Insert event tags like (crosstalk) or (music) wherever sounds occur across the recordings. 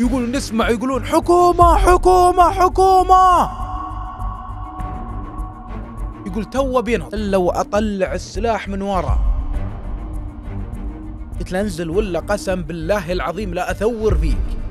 يقول نسمع يقولون حكومة حكومة حكومة يقول تو بينهض إلا وأطلع السلاح من ورا قلت له انزل ولا قسم بالله العظيم لا أثور فيك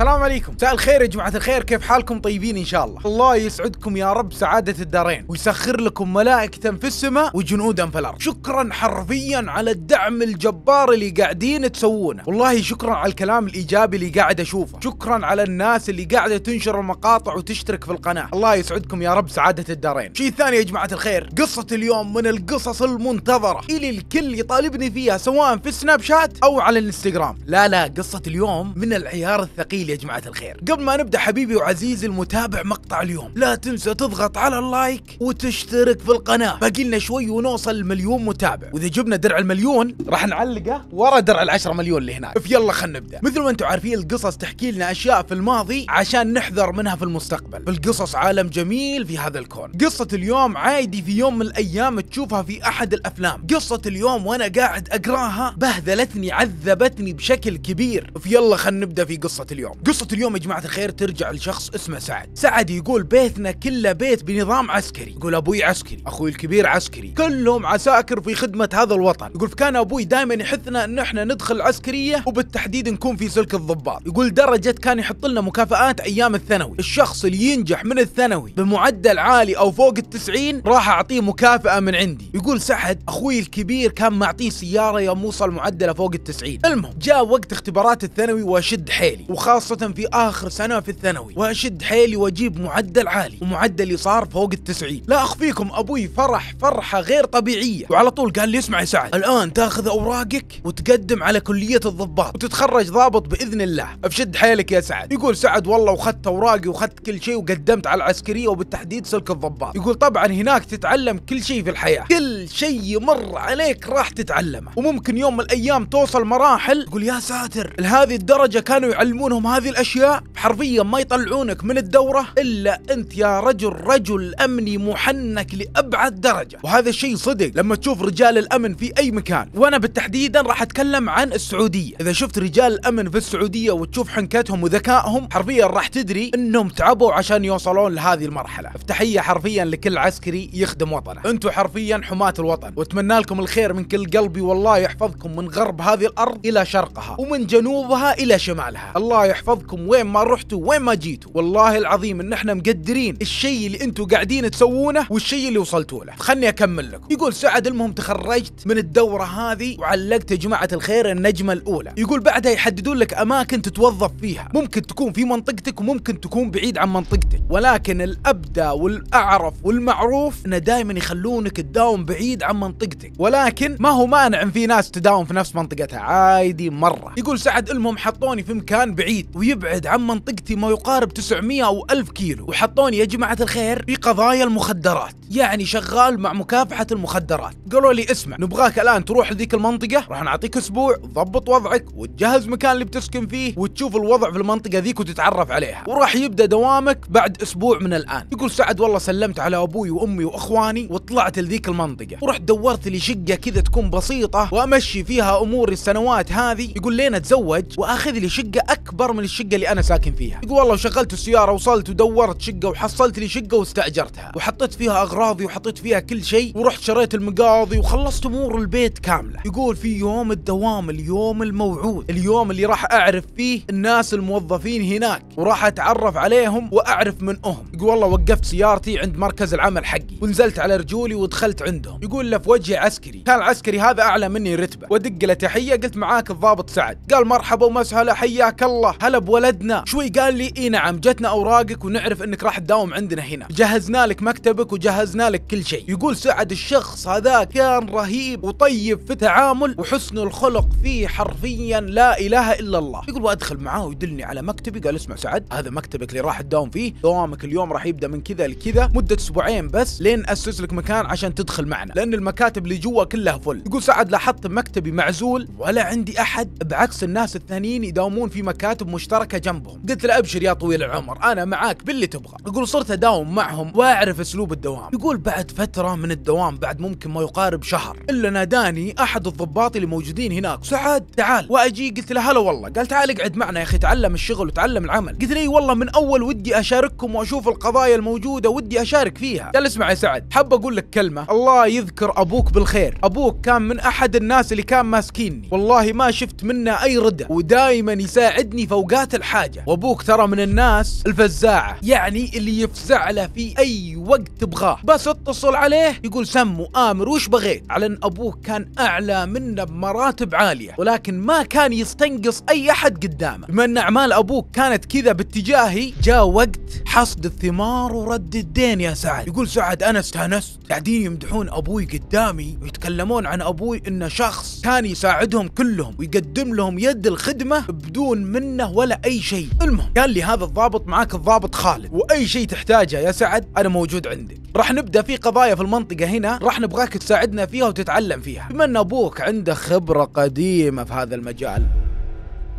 السلام عليكم مساء الخير يا جماعه الخير كيف حالكم طيبين ان شاء الله الله يسعدكم يا رب سعاده الدارين ويسخر لكم ملائكه في السماء وجنودا في الارض شكرا حرفيا على الدعم الجبار اللي قاعدين تسوونه والله شكرا على الكلام الايجابي اللي قاعد اشوفه شكرا على الناس اللي قاعده تنشر المقاطع وتشترك في القناه الله يسعدكم يا رب سعاده الدارين شيء ثاني يا جماعه الخير قصه اليوم من القصص المنتظره اللي الكل يطالبني فيها سواء في سناب شات او على الانستغرام لا لا قصه اليوم من العيار الثقيل جميل يا جماعة الخير قبل ما نبدأ حبيبي وعزيزي المتابع مقطع اليوم لا تنسى تضغط على اللايك وتشترك في القناة باقي لنا شوي ونوصل المليون متابع وإذا جبنا درع المليون راح نعلقه ورا درع العشرة مليون اللي هناك فيلا خلنا نبدأ مثل ما أنتم عارفين القصص تحكي لنا أشياء في الماضي عشان نحذر منها في المستقبل القصص عالم جميل في هذا الكون قصة اليوم عادي في يوم من الأيام تشوفها في أحد الأفلام قصة اليوم وأنا قاعد أقراها بهذلتني عذبتني بشكل كبير فيلا خلنا نبدأ في قصة اليوم قصة اليوم يا جماعة الخير ترجع لشخص اسمه سعد سعد يقول بيتنا كله بيت بنظام عسكري يقول أبوي عسكري أخوي الكبير عسكري كلهم عساكر في خدمة هذا الوطن يقول فكان أبوي دائما يحثنا أن احنا ندخل عسكرية وبالتحديد نكون في سلك الضباط يقول درجة كان يحط لنا مكافآت أيام الثانوي الشخص اللي ينجح من الثانوي بمعدل عالي أو فوق التسعين راح أعطيه مكافأة من عندي يقول سعد أخوي الكبير كان معطيه سيارة يوم وصل معدله فوق التسعين المهم جاء وقت اختبارات الثانوي وأشد حيلي وخاصة خاصة في آخر سنة في الثانوي وأشد حيلي وأجيب معدل عالي ومعدلي صار فوق التسعين لا أخفيكم أبوي فرح فرحة غير طبيعية وعلى طول قال لي اسمع يا سعد الآن تاخذ أوراقك وتقدم على كلية الضباط وتتخرج ضابط بإذن الله أفشد حيلك يا سعد يقول سعد والله وخدت أوراقي وخدت كل شيء وقدمت على العسكرية وبالتحديد سلك الضباط يقول طبعا هناك تتعلم كل شيء في الحياة كل شيء يمر عليك راح تتعلمه وممكن يوم من الأيام توصل مراحل تقول يا ساتر لهذه الدرجة كانوا يعلمونهم هذه الاشياء حرفيا ما يطلعونك من الدوره الا انت يا رجل رجل امني محنك لابعد درجه وهذا الشيء صدق لما تشوف رجال الامن في اي مكان وانا بالتحديدا راح اتكلم عن السعوديه اذا شفت رجال الامن في السعوديه وتشوف حنكتهم وذكائهم حرفيا راح تدري انهم تعبوا عشان يوصلون لهذه المرحله فتحيه حرفيا لكل عسكري يخدم وطنه انتم حرفيا حماه الوطن واتمنى لكم الخير من كل قلبي والله يحفظكم من غرب هذه الارض الى شرقها ومن جنوبها الى شمالها الله يحفظكم يحفظكم وين ما رحتوا وين ما جيتوا والله العظيم ان احنا مقدرين الشيء اللي انتم قاعدين تسوونه والشيء اللي وصلتوا له خلني اكمل لكم يقول سعد المهم تخرجت من الدوره هذه وعلقت يا جماعه الخير النجمه الاولى يقول بعدها يحددون لك اماكن تتوظف فيها ممكن تكون في منطقتك وممكن تكون بعيد عن منطقتك ولكن الابدى والاعرف والمعروف انه دائما يخلونك تداوم بعيد عن منطقتك ولكن ما هو مانع ان في ناس تداوم في نفس منطقتها عادي مره يقول سعد المهم حطوني في مكان بعيد ويبعد عن منطقتي ما يقارب 900 أو 1000 كيلو وحطوني يا جماعة الخير في قضايا المخدرات يعني شغال مع مكافحة المخدرات قالوا لي اسمع نبغاك الآن تروح لذيك المنطقة راح نعطيك أسبوع تضبط وضعك وتجهز مكان اللي بتسكن فيه وتشوف الوضع في المنطقة ذيك وتتعرف عليها وراح يبدأ دوامك بعد أسبوع من الآن يقول سعد والله سلمت على أبوي وأمي وأخواني وطلعت لذيك المنطقة ورحت دورت لي شقة كذا تكون بسيطة وأمشي فيها أموري السنوات هذه يقول لين أتزوج وأخذ لي شقة أكبر من الشقه اللي انا ساكن فيها يقول والله وشغلت السياره وصلت ودورت شقه وحصلت لي شقه واستاجرتها وحطيت فيها اغراضي وحطيت فيها كل شيء ورحت شريت المقاضي وخلصت امور البيت كامله يقول في يوم الدوام اليوم الموعود اليوم اللي راح اعرف فيه الناس الموظفين هناك وراح اتعرف عليهم واعرف من اهم يقول والله وقفت سيارتي عند مركز العمل حقي ونزلت على رجولي ودخلت عندهم يقول له في وجهي عسكري كان العسكري هذا اعلى مني رتبه وادق له تحيه قلت معاك الضابط سعد قال مرحبا ومسهلا حياك الله هلا بولدنا شوي قال لي اي نعم جتنا اوراقك ونعرف انك راح تداوم عندنا هنا جهزنا لك مكتبك وجهزنا لك كل شيء يقول سعد الشخص هذا كان رهيب وطيب في تعامل وحسن الخلق فيه حرفيا لا اله الا الله يقول وادخل معاه ويدلني على مكتبي قال اسمع سعد هذا مكتبك اللي راح تداوم فيه دوامك اليوم راح يبدا من كذا لكذا مده اسبوعين بس لين اسس لك مكان عشان تدخل معنا لان المكاتب اللي جوا كلها فل يقول سعد لاحظت مكتبي معزول ولا عندي احد بعكس الناس الثانيين يداومون في مكاتب مشتركه جنبهم قلت له ابشر يا طويل العمر انا معاك باللي تبغى يقول صرت اداوم معهم واعرف اسلوب الدوام يقول بعد فتره من الدوام بعد ممكن ما يقارب شهر الا ناداني احد الضباط اللي موجودين هناك سعاد تعال واجي قلت له هلا والله قال تعال اقعد معنا يا اخي تعلم الشغل وتعلم العمل قلت لي والله من اول ودي اشارككم واشوف القضايا الموجوده ودي اشارك فيها قال اسمع يا سعد حاب اقول لك كلمه الله يذكر ابوك بالخير ابوك كان من احد الناس اللي كان ماسكيني والله ما شفت منه اي رده ودائما يساعدني فوق اوقات الحاجه وابوك ترى من الناس الفزاعه يعني اللي يفزع له في اي وقت تبغاه بس اتصل عليه يقول سمو امر وش بغيت على ان ابوك كان اعلى منه بمراتب عاليه ولكن ما كان يستنقص اي احد قدامه بما ان اعمال ابوك كانت كذا باتجاهي جاء وقت حصد الثمار ورد الدين يا سعد يقول سعد انا استانست قاعدين يمدحون ابوي قدامي ويتكلمون عن ابوي انه شخص كان يساعدهم كلهم ويقدم لهم يد الخدمه بدون منه ولا اي شيء المهم قال لي هذا الضابط معاك الضابط خالد واي شيء تحتاجه يا سعد انا موجود عندي راح نبدا في قضايا في المنطقه هنا راح نبغاك تساعدنا فيها وتتعلم فيها بما ان ابوك عنده خبره قديمه في هذا المجال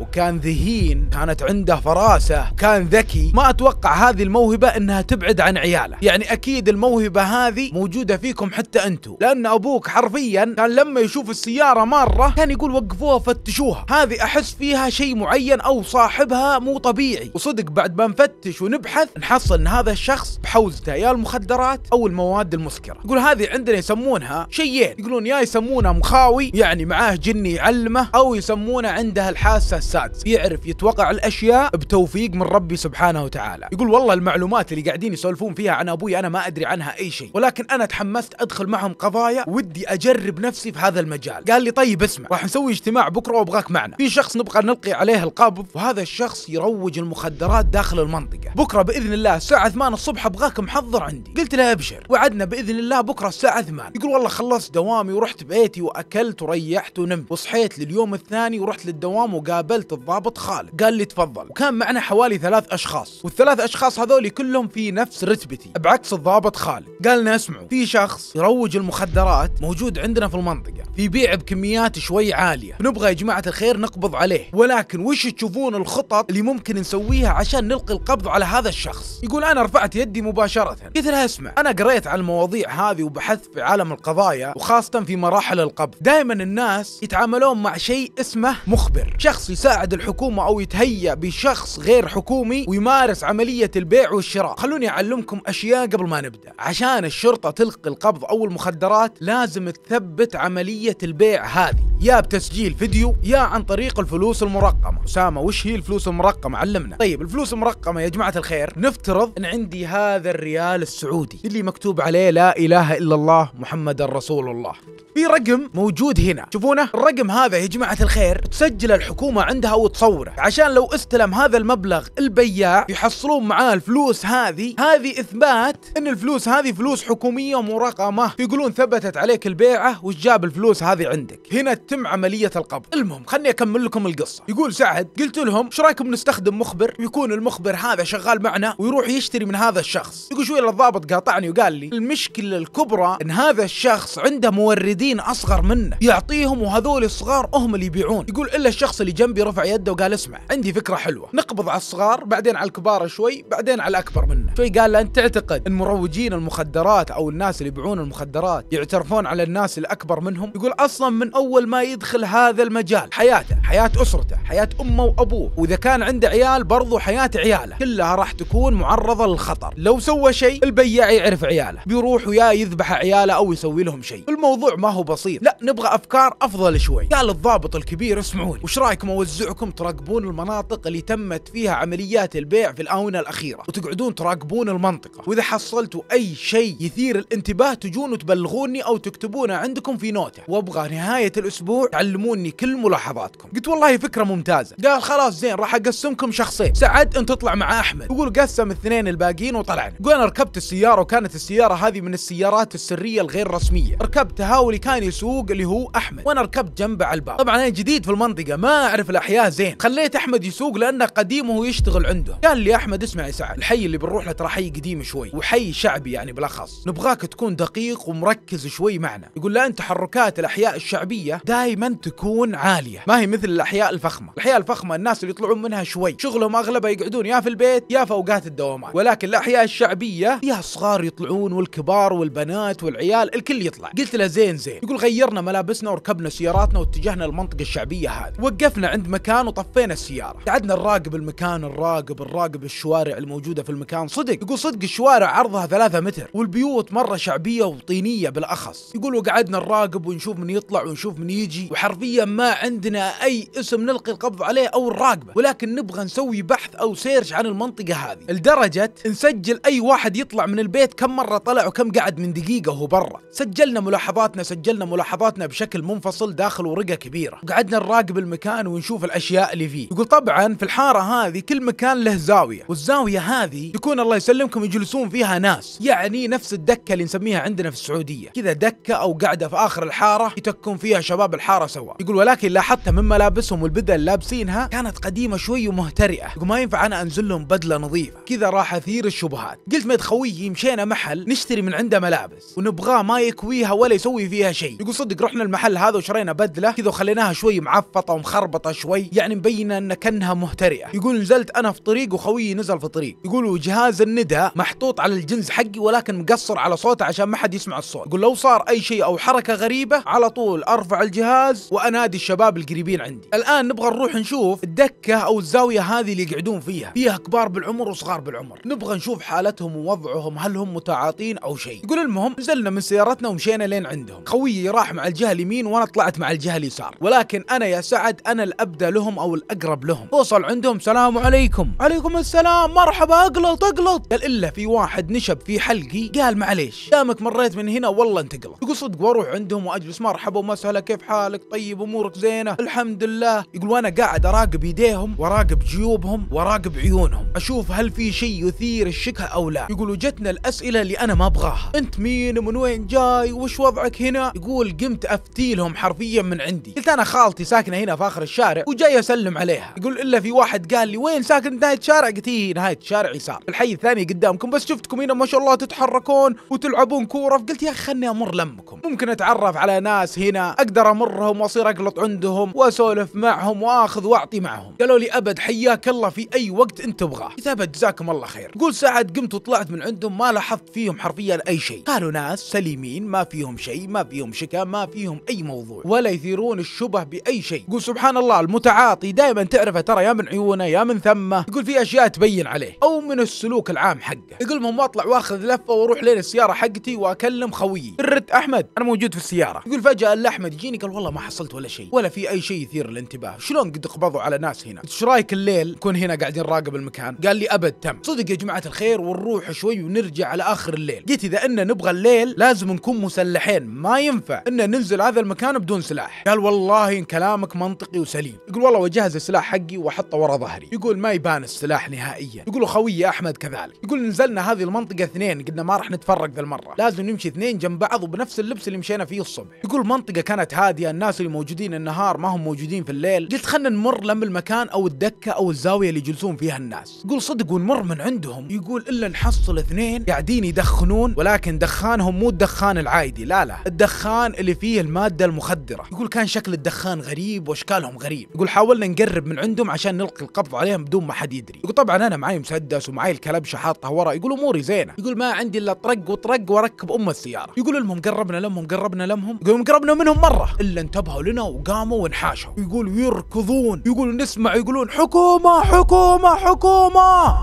وكان ذهين كانت عنده فراسة وكان ذكي ما أتوقع هذه الموهبة أنها تبعد عن عياله يعني أكيد الموهبة هذه موجودة فيكم حتى أنتم لأن أبوك حرفيا كان لما يشوف السيارة مرة كان يقول وقفوها فتشوها هذه أحس فيها شيء معين أو صاحبها مو طبيعي وصدق بعد ما نفتش ونبحث نحصل أن هذا الشخص بحوزته يا المخدرات أو المواد المسكرة يقول هذه عندنا يسمونها شيئين يقولون يا يسمونها مخاوي يعني معاه جني يعلمه أو يسمونه عنده الحاسة السادس يعرف يتوقع الأشياء بتوفيق من ربي سبحانه وتعالى يقول والله المعلومات اللي قاعدين يسولفون فيها عن أبوي أنا ما أدري عنها أي شيء ولكن أنا تحمست أدخل معهم قضايا ودي أجرب نفسي في هذا المجال قال لي طيب اسمع راح نسوي اجتماع بكرة وأبغاك معنا في شخص نبغى نلقي عليه القبض وهذا الشخص يروج المخدرات داخل المنطقة بكرة بإذن الله الساعة 8 الصبح أبغاك محضر عندي قلت له أبشر وعدنا بإذن الله بكرة الساعة 8 يقول والله خلصت دوامي ورحت بيتي وأكلت وريحت ونمت وصحيت لليوم الثاني ورحت للدوام وقابلت قابلت الضابط خالد قال لي تفضل وكان معنا حوالي ثلاث أشخاص والثلاث أشخاص هذول كلهم في نفس رتبتي بعكس الضابط خالد قالنا اسمعوا في شخص يروج المخدرات موجود عندنا في المنطقة في بيع بكميات شوي عالية نبغى يا جماعة الخير نقبض عليه ولكن وش تشوفون الخطط اللي ممكن نسويها عشان نلقي القبض على هذا الشخص يقول أنا رفعت يدي مباشرة قلت له اسمع أنا قريت عن المواضيع هذه وبحثت في عالم القضايا وخاصة في مراحل القبض دائما الناس يتعاملون مع شيء اسمه مخبر شخص يس يساعد الحكومة أو يتهيأ بشخص غير حكومي ويمارس عملية البيع والشراء خلوني أعلمكم أشياء قبل ما نبدأ عشان الشرطة تلقي القبض أو المخدرات لازم تثبت عملية البيع هذه يا بتسجيل فيديو يا عن طريق الفلوس المرقمة أسامة وش هي الفلوس المرقمة علمنا طيب الفلوس المرقمة يا جماعة الخير نفترض أن عندي هذا الريال السعودي اللي مكتوب عليه لا إله إلا الله محمد رسول الله في رقم موجود هنا شوفونه الرقم هذا يا جماعة الخير تسجل الحكومة عند عندها وتصوره عشان لو استلم هذا المبلغ البياع يحصلون معاه الفلوس هذه هذه اثبات ان الفلوس هذه فلوس حكوميه مرقمه يقولون ثبتت عليك البيعه جاب الفلوس هذه عندك هنا تتم عمليه القبض المهم خلني اكمل لكم القصه يقول سعد قلت لهم ايش رايكم نستخدم مخبر ويكون المخبر هذا شغال معنا ويروح يشتري من هذا الشخص يقول شوي الضابط قاطعني وقال لي المشكله الكبرى ان هذا الشخص عنده موردين اصغر منه يعطيهم وهذول الصغار هم اللي يبيعون يقول الا الشخص اللي جنبي رفع يده وقال اسمع عندي فكره حلوه نقبض على الصغار بعدين على الكبار شوي بعدين على الاكبر منه شوي قال له انت تعتقد ان مروجين المخدرات او الناس اللي يبيعون المخدرات يعترفون على الناس الاكبر منهم يقول اصلا من اول ما يدخل هذا المجال حياته حياه اسرته حياه امه وابوه واذا كان عنده عيال برضو حياه عياله كلها راح تكون معرضه للخطر لو سوى شيء البياع يعرف عياله بيروح ويا يذبح عياله او يسوي لهم شيء الموضوع ما هو بسيط لا نبغى افكار افضل شوي قال الضابط الكبير اسمعوني وش رايكم توزعكم تراقبون المناطق اللي تمت فيها عمليات البيع في الاونه الاخيره وتقعدون تراقبون المنطقه واذا حصلتوا اي شيء يثير الانتباه تجون وتبلغوني او تكتبونه عندكم في نوته وابغى نهايه الاسبوع تعلموني كل ملاحظاتكم قلت والله فكره ممتازه قال خلاص زين راح اقسمكم شخصين سعد انت تطلع مع احمد يقول قسم الاثنين الباقيين وطلعنا أنا ركبت السياره وكانت السياره هذه من السيارات السريه الغير رسميه ركبتها واللي كان يسوق اللي هو احمد وانا ركبت جنبه على الباب طبعا انا جديد في المنطقه ما اعرف الاحياء زين خليت احمد يسوق لانه قديم وهو يشتغل عنده قال لي احمد اسمع يا سعد الحي اللي بنروح له ترى حي قديم شوي وحي شعبي يعني بالاخص نبغاك تكون دقيق ومركز شوي معنا يقول لان تحركات الاحياء الشعبيه دائما تكون عاليه ما هي مثل الاحياء الفخمه الاحياء الفخمه الناس اللي يطلعون منها شوي شغلهم اغلبها يقعدون يا في البيت يا في اوقات الدوامات ولكن الاحياء الشعبيه فيها الصغار يطلعون والكبار والبنات والعيال الكل يطلع قلت له زين زين يقول غيرنا ملابسنا وركبنا سياراتنا واتجهنا للمنطقه الشعبيه هذه وقفنا عند مكان وطفينا السياره قعدنا نراقب المكان نراقب نراقب الشوارع الموجوده في المكان صدق يقول صدق الشوارع عرضها ثلاثة متر والبيوت مره شعبيه وطينيه بالاخص يقول وقعدنا نراقب ونشوف من يطلع ونشوف من يجي وحرفيا ما عندنا اي اسم نلقي القبض عليه او نراقبه ولكن نبغى نسوي بحث او سيرش عن المنطقه هذه لدرجه نسجل اي واحد يطلع من البيت كم مره طلع وكم قعد من دقيقه وهو برا سجلنا ملاحظاتنا سجلنا ملاحظاتنا بشكل منفصل داخل ورقه كبيره وقعدنا نراقب المكان ونشوف تشوف الاشياء اللي فيه يقول طبعا في الحاره هذه كل مكان له زاويه والزاويه هذه تكون الله يسلمكم يجلسون فيها ناس يعني نفس الدكه اللي نسميها عندنا في السعوديه كذا دكه او قاعده في اخر الحاره يتكون فيها شباب الحاره سوا يقول ولكن لاحظت من ملابسهم والبدل اللي لابسينها كانت قديمه شوي ومهترئه يقول ما ينفع انا انزل لهم بدله نظيفه كذا راح اثير الشبهات قلت ميد خويي مشينا محل نشتري من عنده ملابس ونبغاه ما يكويها ولا يسوي فيها شيء يقول صدق رحنا المحل هذا وشرينا بدله كذا وخليناها شوي معفطه ومخربطه شوي شوي يعني مبينه ان كانها مهترئه يقول نزلت انا في طريق وخويي نزل في طريق يقول جهاز الندى محطوط على الجنز حقي ولكن مقصر على صوته عشان ما حد يسمع الصوت يقول لو صار اي شيء او حركه غريبه على طول ارفع الجهاز وانادي الشباب القريبين عندي الان نبغى نروح نشوف الدكه او الزاويه هذه اللي يقعدون فيها فيها كبار بالعمر وصغار بالعمر نبغى نشوف حالتهم ووضعهم هل هم متعاطين او شيء يقول المهم نزلنا من سيارتنا ومشينا لين عندهم خويي راح مع الجهه اليمين وانا طلعت مع الجهه اليسار ولكن انا يا سعد انا الاب المبدأ لهم أو الأقرب لهم وصل عندهم سلام عليكم عليكم السلام مرحبا اقلط اقلط قال إلا في واحد نشب في حلقي قال معليش دامك مريت من هنا والله انت قلط يقول صدق واروح عندهم واجلس مرحبا ومسهلا كيف حالك طيب امورك زينه الحمد لله يقول وانا قاعد اراقب ايديهم واراقب جيوبهم واراقب عيونهم اشوف هل في شيء يثير الشكه او لا يقولوا جتنا الاسئله اللي انا ما ابغاها انت مين ومن وين جاي وش وضعك هنا يقول قمت افتيلهم حرفيا من عندي قلت انا خالتي ساكنه هنا في اخر الشارع وجاي اسلم عليها يقول الا في واحد قال لي وين ساكن نهايه شارع قلت هي إيه، نهايه شارع يسار الحي الثاني قدامكم بس شفتكم هنا ما شاء الله تتحركون وتلعبون كوره فقلت يا اخي خلني امر لمكم ممكن اتعرف على ناس هنا اقدر امرهم واصير اقلط عندهم واسولف معهم واخذ واعطي معهم قالوا لي ابد حياك الله في اي وقت انت تبغاه قلت ابد جزاكم الله خير قول سعد قمت وطلعت من عندهم ما لاحظت فيهم حرفيا اي شيء قالوا ناس سليمين ما فيهم شيء ما فيهم شكا ما فيهم اي موضوع ولا يثيرون الشبه باي شيء قول سبحان الله متعاطي دائما تعرفه ترى يا من عيونه يا من ثمه يقول في اشياء تبين عليه او من السلوك العام حقه يقول مهم اطلع واخذ لفه واروح لين السياره حقتي واكلم خويي رد احمد انا موجود في السياره يقول فجاه الاحمد يجيني قال والله ما حصلت ولا شيء ولا في اي شيء يثير الانتباه شلون قد قبضوا على ناس هنا ايش رايك الليل نكون هنا قاعدين نراقب المكان قال لي ابد تم صدق يا جماعه الخير ونروح شوي ونرجع على اخر الليل قلت اذا ان نبغى الليل لازم نكون مسلحين ما ينفع ان ننزل هذا المكان بدون سلاح قال والله ان كلامك منطقي وسليم يقول والله وجهز السلاح حقي وحطه ورا ظهري يقول ما يبان السلاح نهائيا يقول خوي احمد كذلك يقول نزلنا هذه المنطقه اثنين قلنا ما راح نتفرق ذا المره لازم نمشي اثنين جنب بعض وبنفس اللبس اللي مشينا فيه الصبح يقول المنطقه كانت هاديه الناس اللي موجودين النهار ما هم موجودين في الليل قلت خلنا نمر لم المكان او الدكه او الزاويه اللي يجلسون فيها الناس يقول صدق ونمر من عندهم يقول الا نحصل اثنين قاعدين يدخنون ولكن دخانهم مو الدخان العادي لا لا الدخان اللي فيه الماده المخدره يقول كان شكل الدخان غريب واشكالهم غريب يقول حاولنا نقرب من عندهم عشان نلقي القبض عليهم بدون ما حد يدري يقول طبعا انا معي مسدس ومعي الكلبشه حاطه ورا يقول اموري زينه يقول ما عندي الا طرق وطرق واركب ام السياره يقول لهم قربنا لمهم قربنا لمهم يقول قربنا منهم مره الا انتبهوا لنا وقاموا وانحاشوا يقول يركضون يقول نسمع يقولون حكومه حكومه حكومه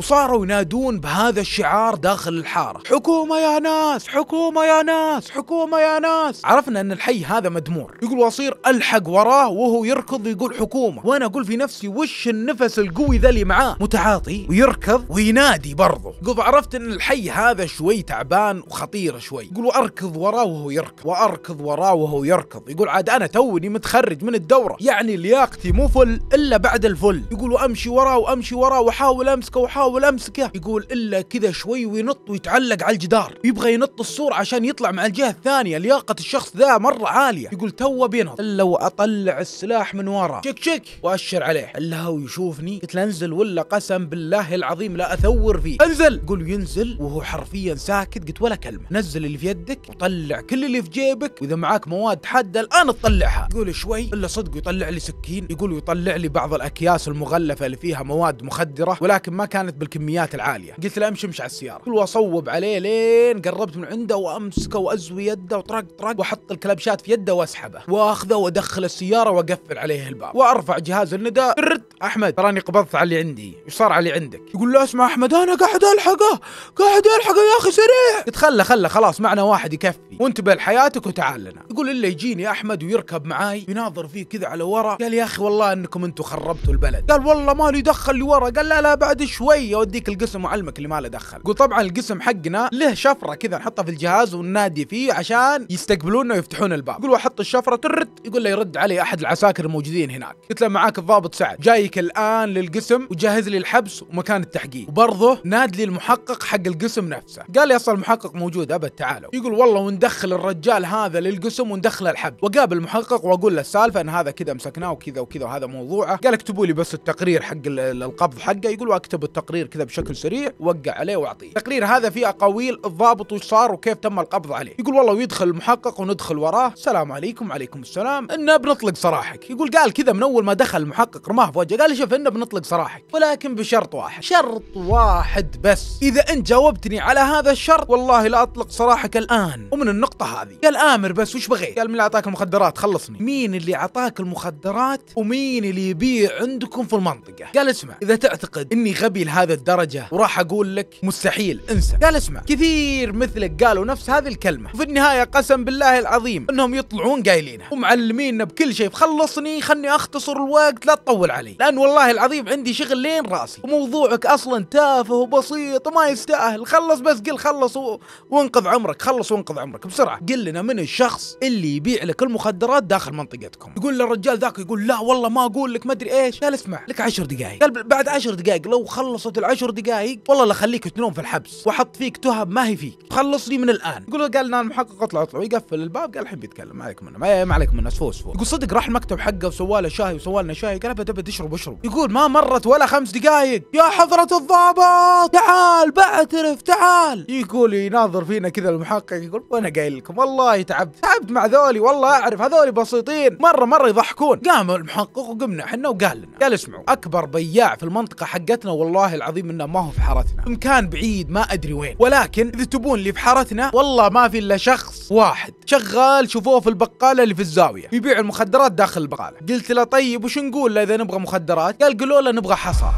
وصاروا ينادون بهذا الشعار داخل الحارة حكومة يا ناس حكومة يا ناس حكومة يا ناس عرفنا أن الحي هذا مدمور يقول واصير ألحق وراه وهو يركض يقول حكومة وأنا أقول في نفسي وش النفس القوي ذا اللي معاه متعاطي ويركض وينادي برضه يقول عرفت أن الحي هذا شوي تعبان وخطير شوي يقول وأركض وراه وهو يركض وأركض وراه وهو يركض يقول عاد أنا توني متخرج من الدورة يعني لياقتي مو فل إلا بعد الفل يقول وأمشي وراه وأمشي وراه وأحاول أمسكه وأحاول يحاول امسكه يقول الا كذا شوي وينط ويتعلق على الجدار يبغى ينط السور عشان يطلع مع الجهه الثانيه لياقه الشخص ذا مره عاليه يقول تو بينط الا واطلع السلاح من ورا شك شك واشر عليه الا هو يشوفني قلت له انزل ولا قسم بالله العظيم لا اثور فيه انزل يقول ينزل وهو حرفيا ساكت قلت ولا كلمه نزل اللي في يدك وطلع كل اللي في جيبك واذا معاك مواد حاده الان تطلعها يقول شوي الا صدق يطلع لي سكين يقول يطلع لي بعض الاكياس المغلفه اللي فيها مواد مخدره ولكن ما كانت كانت بالكميات العاليه قلت له امشي امشي على السياره واصوب عليه لين قربت من عنده وامسكه وازوي يده وطرق طرق واحط الكلبشات في يده واسحبه واخذه وادخل السياره واقفل عليه الباب وارفع جهاز الندى رد احمد تراني قبضت على اللي عندي وش صار على اللي عندك يقول له اسمع احمد انا قاعد الحقه قاعد الحقه يا اخي سريع قلت خله خله خلاص معنا واحد يكفي وانتبه لحياتك وتعال لنا يقول الا يجيني احمد ويركب معاي يناظر فيه كذا على ورا قال يا اخي والله انكم انتم خربتوا البلد قال والله مالي دخل لورا قال لا لا بعد شوي شوي يوديك القسم وعلمك اللي ما له دخل طبعا القسم حقنا له شفره كذا نحطها في الجهاز وننادي فيه عشان يستقبلونا ويفتحون الباب يقول احط الشفره ترد يقول له يرد علي احد العساكر الموجودين هناك قلت له معاك الضابط سعد جايك الان للقسم وجهز لي الحبس ومكان التحقيق وبرضه ناد لي المحقق حق القسم نفسه قال لي اصلا المحقق موجود ابد تعالوا يقول والله وندخل الرجال هذا للقسم وندخله الحبس وقابل المحقق واقول له السالفه ان هذا كذا مسكناه وكذا وكذا وهذا موضوعه قال اكتبوا لي بس التقرير حق القبض حقه يقول واكتب التقرير تقرير كذا بشكل سريع وقع عليه واعطيه التقرير هذا فيه اقاويل الضابط وش صار وكيف تم القبض عليه يقول والله ويدخل المحقق وندخل وراه سلام عليكم عليكم السلام انه بنطلق سراحك يقول قال كذا من اول ما دخل المحقق رماه في وجهه قال شوف انه بنطلق سراحك ولكن بشرط واحد شرط واحد بس اذا انت جاوبتني على هذا الشرط والله لا اطلق سراحك الان ومن النقطه هذه قال امر بس وش بغيت قال من اللي اعطاك المخدرات خلصني مين اللي اعطاك المخدرات ومين اللي يبيع عندكم في المنطقه قال اسمع اذا تعتقد اني غبي لهذا لهذا الدرجة وراح أقول لك مستحيل انسى قال اسمع كثير مثلك قالوا نفس هذه الكلمة وفي النهاية قسم بالله العظيم أنهم يطلعون قايلينها ومعلميننا بكل شيء خلصني خلني أختصر الوقت لا تطول علي لأن والله العظيم عندي شغل لين راسي وموضوعك أصلا تافه وبسيط وما يستاهل خلص بس قل خلص و... وانقذ عمرك خلص وانقذ عمرك بسرعة قل لنا من الشخص اللي يبيع لك المخدرات داخل منطقتكم يقول للرجال ذاك يقول لا والله ما أقول لك ما أدري إيش قال اسمع لك عشر دقائق قال بعد عشر دقائق لو خلص فترة العشر دقائق والله لا خليك تنوم في الحبس واحط فيك تهب ما هي فيك خلصني من الان يقول قال لنا نعم، المحقق اطلع اطلع يقفل الباب قال الحين بيتكلم ما عليك منه ما عليك منه اسفوس يقول صدق راح المكتب حقه وسوى له شاي وسوى لنا شاي قال ابد ابد اشرب اشرب يقول ما مرت ولا خمس دقائق يا حضرة الضابط تعال بعترف تعال يقول يناظر إيه، فينا كذا المحقق يقول وانا قايل لكم والله تعبت تعبت مع ذولي والله اعرف هذول بسيطين مره مره يضحكون قام المحقق وقمنا احنا وقال لنا قال اسمعوا اكبر بياع في المنطقه حقتنا والله العظيم انه ما هو في حارتنا مكان بعيد ما ادري وين ولكن اذا تبون اللي في حارتنا والله ما في الا شخص واحد شغال شوفوه في البقاله اللي في الزاويه يبيع المخدرات داخل البقاله قلت له طيب وش نقول له اذا نبغى مخدرات قال قولوا له نبغى حصى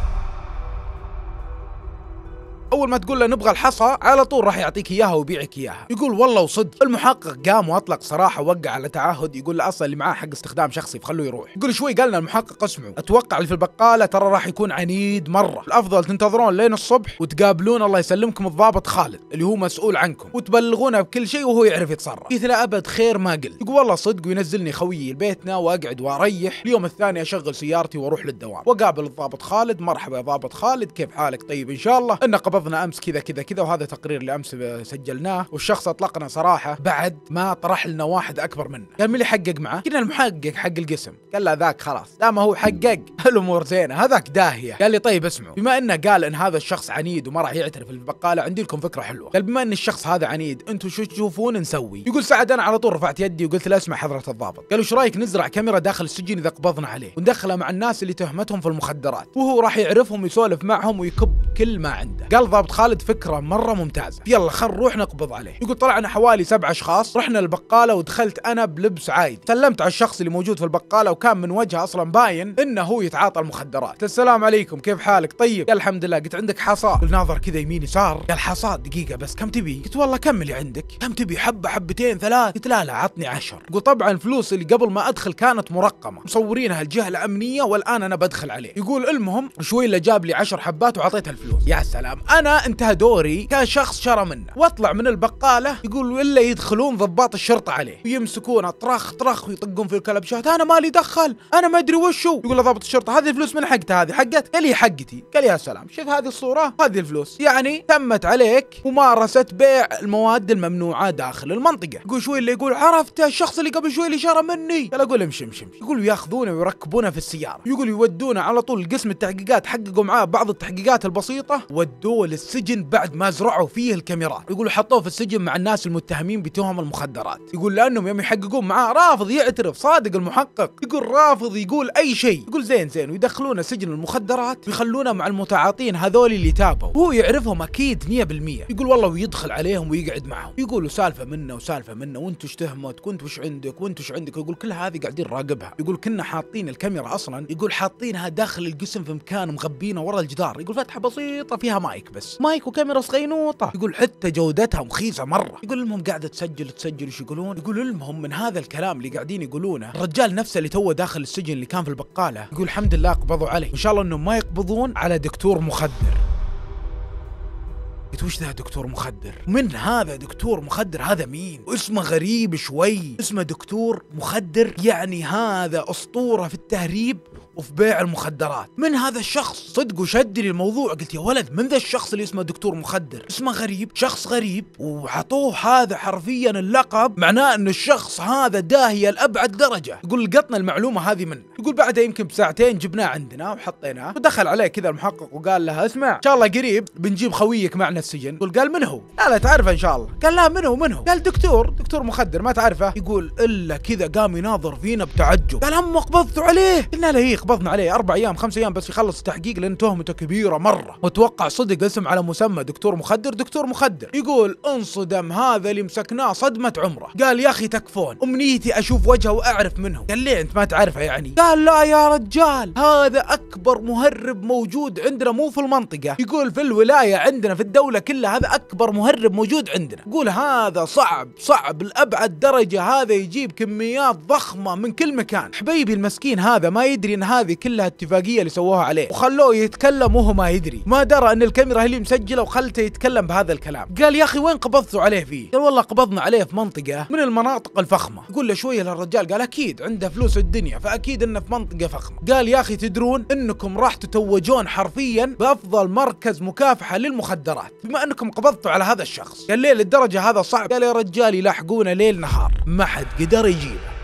اول ما تقول له نبغى الحصى على طول راح يعطيك اياها ويبيعك اياها يقول والله وصدق المحقق قام واطلق صراحه وقع على تعهد يقول له اصلا اللي معاه حق استخدام شخصي فخلوه يروح يقول شوي قال لنا المحقق اسمعوا اتوقع اللي في البقاله ترى راح يكون عنيد مره الافضل تنتظرون لين الصبح وتقابلون الله يسلمكم الضابط خالد اللي هو مسؤول عنكم وتبلغونه بكل شيء وهو يعرف يتصرف قلت له ابد خير ما قلت يقول والله صدق وينزلني خويي لبيتنا واقعد واريح اليوم الثاني اشغل سيارتي واروح للدوام واقابل الضابط خالد مرحبا يا ضابط خالد كيف حالك طيب ان شاء الله النقب عرضنا امس كذا كذا كذا وهذا تقرير اللي امس سجلناه والشخص اطلقنا صراحه بعد ما طرح لنا واحد اكبر منه قال مين اللي حقق معه؟ قلنا المحقق حق القسم قال لا ذاك خلاص لا ما هو حقق (laughs) الامور زينه هذاك داهيه قال لي طيب اسمعوا بما انه قال ان هذا الشخص عنيد وما راح يعترف بالبقاله عندي لكم فكره حلوه قال بما ان الشخص هذا عنيد انتم شو تشوفون نسوي يقول سعد انا على طول رفعت يدي وقلت له اسمع حضره الضابط قالوا ايش رايك نزرع كاميرا داخل السجن اذا قبضنا عليه وندخله مع الناس اللي تهمتهم في المخدرات وهو راح يعرفهم يسولف معهم ويكب كل ما عنده قال ضابط خالد فكره مره ممتازه يلا خل نروح نقبض عليه يقول طلعنا حوالي سبع اشخاص رحنا البقاله ودخلت انا بلبس عايد سلمت على الشخص اللي موجود في البقاله وكان من وجهه اصلا باين انه هو يتعاطى المخدرات السلام عليكم كيف حالك طيب يا الحمد لله قلت عندك حصى الناظر كذا يمين يسار قال حصى دقيقه بس كم تبي قلت والله كم اللي عندك كم تبي حبه حبتين ثلاث قلت لا لا عطني عشر يقول طبعا الفلوس اللي قبل ما ادخل كانت مرقمه مصورينها الجهه الامنيه والان انا بدخل عليه يقول المهم شوي اللي جاب لي عشر حبات وعطيتها الفلوس يا سلام انا انتهى دوري كشخص شرى منه واطلع من البقاله يقول ولا يدخلون ضباط الشرطه عليه ويمسكونه طرخ طرخ ويطقون في الكلبشات انا مالي دخل انا ما ادري وشو يقول له ضابط الشرطه هذه الفلوس من حقته هذه حقتك قال لي حقتي قال يا سلام شوف هذه الصوره هذه الفلوس يعني تمت عليك ممارسه بيع المواد الممنوعه داخل المنطقه يقول شوي اللي يقول عرفت الشخص اللي قبل شوي اللي شرى مني قال اقول امشي امشي يقول ياخذونه ويركبونه في السياره يقول يودونه على طول قسم التحقيقات حققوا معاه بعض التحقيقات البسيطه ودوه للسجن بعد ما زرعوا فيه الكاميرات يقولوا حطوه في السجن مع الناس المتهمين بتهم المخدرات يقول لانهم يوم يحققون معاه رافض يعترف صادق المحقق يقول رافض يقول اي شيء يقول زين زين ويدخلونا سجن المخدرات ويخلونا مع المتعاطين هذول اللي تابوا هو يعرفهم اكيد 100% يقول والله ويدخل عليهم ويقعد معهم يقولوا سالفه منا وسالفه منا وانت ايش تهمت كنت وش عندك وانت وش عندك يقول كل هذه قاعدين نراقبها يقول كنا حاطين الكاميرا اصلا يقول حاطينها داخل القسم في مكان مغبينه ورا الجدار يقول فتحه بسيطه فيها مايك بس بس مايك وكاميرا صغينوطه يقول حتى جودتها مخيفه مره يقول المهم قاعده تسجل تسجل ايش يقولون يقول المهم من هذا الكلام اللي قاعدين يقولونه الرجال نفسه اللي توه داخل السجن اللي كان في البقاله يقول الحمد لله قبضوا عليه وان شاء الله انهم ما يقبضون على دكتور مخدر قلت وش ذا دكتور مخدر؟ من هذا دكتور مخدر هذا مين؟ واسمه غريب شوي، اسمه دكتور مخدر يعني هذا اسطوره في التهريب وفي بيع المخدرات من هذا الشخص صدق وشدني الموضوع قلت يا ولد من ذا الشخص اللي اسمه دكتور مخدر اسمه غريب شخص غريب وعطوه هذا حرفيا اللقب معناه ان الشخص هذا داهيه لابعد درجه يقول لقطنا المعلومه هذه منه يقول بعدها يمكن بساعتين جبناه عندنا وحطيناه ودخل عليه كذا المحقق وقال له اسمع ان شاء الله قريب بنجيب خويك معنا السجن يقول قال من هو لا لا تعرفه ان شاء الله قال لا من هو من هو قال دكتور دكتور مخدر ما تعرفه يقول الا كذا قام يناظر فينا بتعجب قال هم قبضتوا عليه قلنا له إيه؟ قبضنا عليه اربع ايام خمس ايام بس يخلص التحقيق لان تهمته كبيره مره وتوقع صدق اسم على مسمى دكتور مخدر دكتور مخدر يقول انصدم هذا اللي مسكناه صدمه عمره قال يا اخي تكفون امنيتي اشوف وجهه واعرف منه قال ليه انت ما تعرفه يعني قال لا يا رجال هذا اكبر مهرب موجود عندنا مو في المنطقه يقول في الولايه عندنا في الدوله كلها هذا اكبر مهرب موجود عندنا يقول هذا صعب صعب لابعد درجه هذا يجيب كميات ضخمه من كل مكان حبيبي المسكين هذا ما يدري ان هذه كلها اتفاقيه اللي سووها عليه وخلوه يتكلم وهو ما يدري ما درى ان الكاميرا هي اللي مسجله وخلته يتكلم بهذا الكلام قال يا اخي وين قبضتوا عليه فيه قال والله قبضنا عليه في منطقه من المناطق الفخمه يقول له شويه للرجال قال اكيد عنده فلوس الدنيا فاكيد انه في منطقه فخمه قال يا اخي تدرون انكم راح تتوجون حرفيا بافضل مركز مكافحه للمخدرات بما انكم قبضتوا على هذا الشخص قال ليه للدرجه هذا صعب قال يا رجال يلاحقونه ليل نهار ما حد قدر يجيبه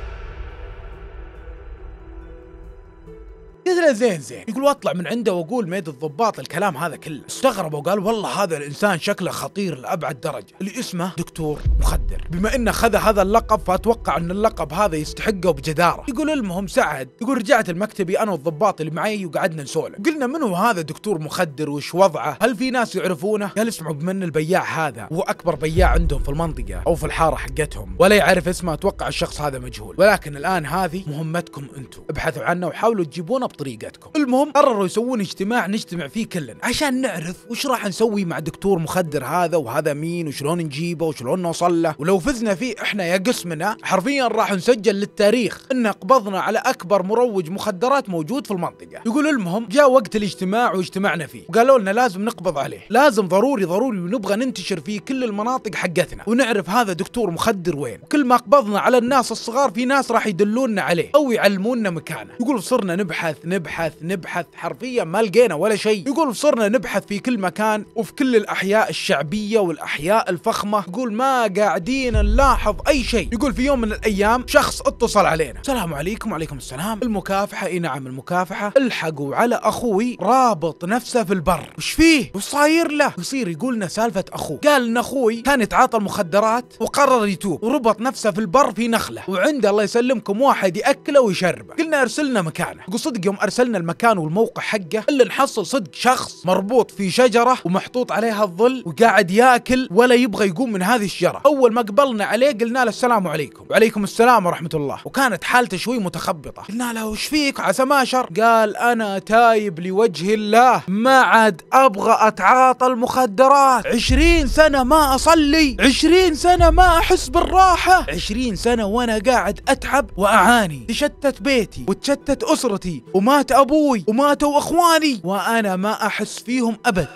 قلت له زين زين يقول واطلع من عنده واقول ميد الضباط الكلام هذا كله استغرب وقال والله هذا الانسان شكله خطير لابعد درجه اللي اسمه دكتور مخدر بما انه خذ هذا اللقب فاتوقع ان اللقب هذا يستحقه بجداره يقول المهم سعد يقول رجعت المكتبي انا والضباط اللي معي وقعدنا نسولف قلنا من هو هذا دكتور مخدر وش وضعه هل في ناس يعرفونه قال اسمعوا بمن البياع هذا هو اكبر بياع عندهم في المنطقه او في الحاره حقتهم ولا يعرف اسمه اتوقع الشخص هذا مجهول ولكن الان هذه مهمتكم انتم ابحثوا عنه وحاولوا تجيبونه طريقتكم المهم قرروا يسوون اجتماع نجتمع فيه كلنا عشان نعرف وش راح نسوي مع دكتور مخدر هذا وهذا مين وشلون نجيبه وشلون نوصل له ولو فزنا فيه احنا يا قسمنا حرفيا راح نسجل للتاريخ ان قبضنا على اكبر مروج مخدرات موجود في المنطقه يقول المهم جاء وقت الاجتماع واجتمعنا فيه وقالوا لنا لازم نقبض عليه لازم ضروري ضروري ونبغى ننتشر في كل المناطق حقتنا ونعرف هذا دكتور مخدر وين كل ما قبضنا على الناس الصغار في ناس راح يدلونا عليه او يعلمونا مكانه يقول صرنا نبحث نبحث نبحث حرفيا ما لقينا ولا شيء يقول صرنا نبحث في كل مكان وفي كل الأحياء الشعبية والأحياء الفخمة يقول ما قاعدين نلاحظ أي شيء يقول في يوم من الأيام شخص اتصل علينا السلام عليكم وعليكم السلام المكافحة إي نعم المكافحة الحقوا على أخوي رابط نفسه في البر وش فيه وش صاير له يصير يقولنا سالفة أخوه قال إن أخوي كان يتعاطى المخدرات وقرر يتوب وربط نفسه في البر في نخلة وعنده الله يسلمكم واحد يأكله ويشربه قلنا أرسلنا مكانه قصدق يوم ارسلنا المكان والموقع حقه الا نحصل صدق شخص مربوط في شجره ومحطوط عليها الظل وقاعد ياكل ولا يبغى يقوم من هذه الشجره اول ما قبلنا عليه قلنا له السلام عليكم وعليكم السلام ورحمه الله وكانت حالته شوي متخبطه قلنا له وش فيك عسى ما شر قال انا تايب لوجه الله ما عاد ابغى اتعاطى المخدرات عشرين سنه ما اصلي عشرين سنه ما احس بالراحه عشرين سنه وانا قاعد اتعب واعاني تشتت بيتي وتشتت اسرتي ومات أبوي وماتوا إخواني وأنا ما أحس فيهم أبد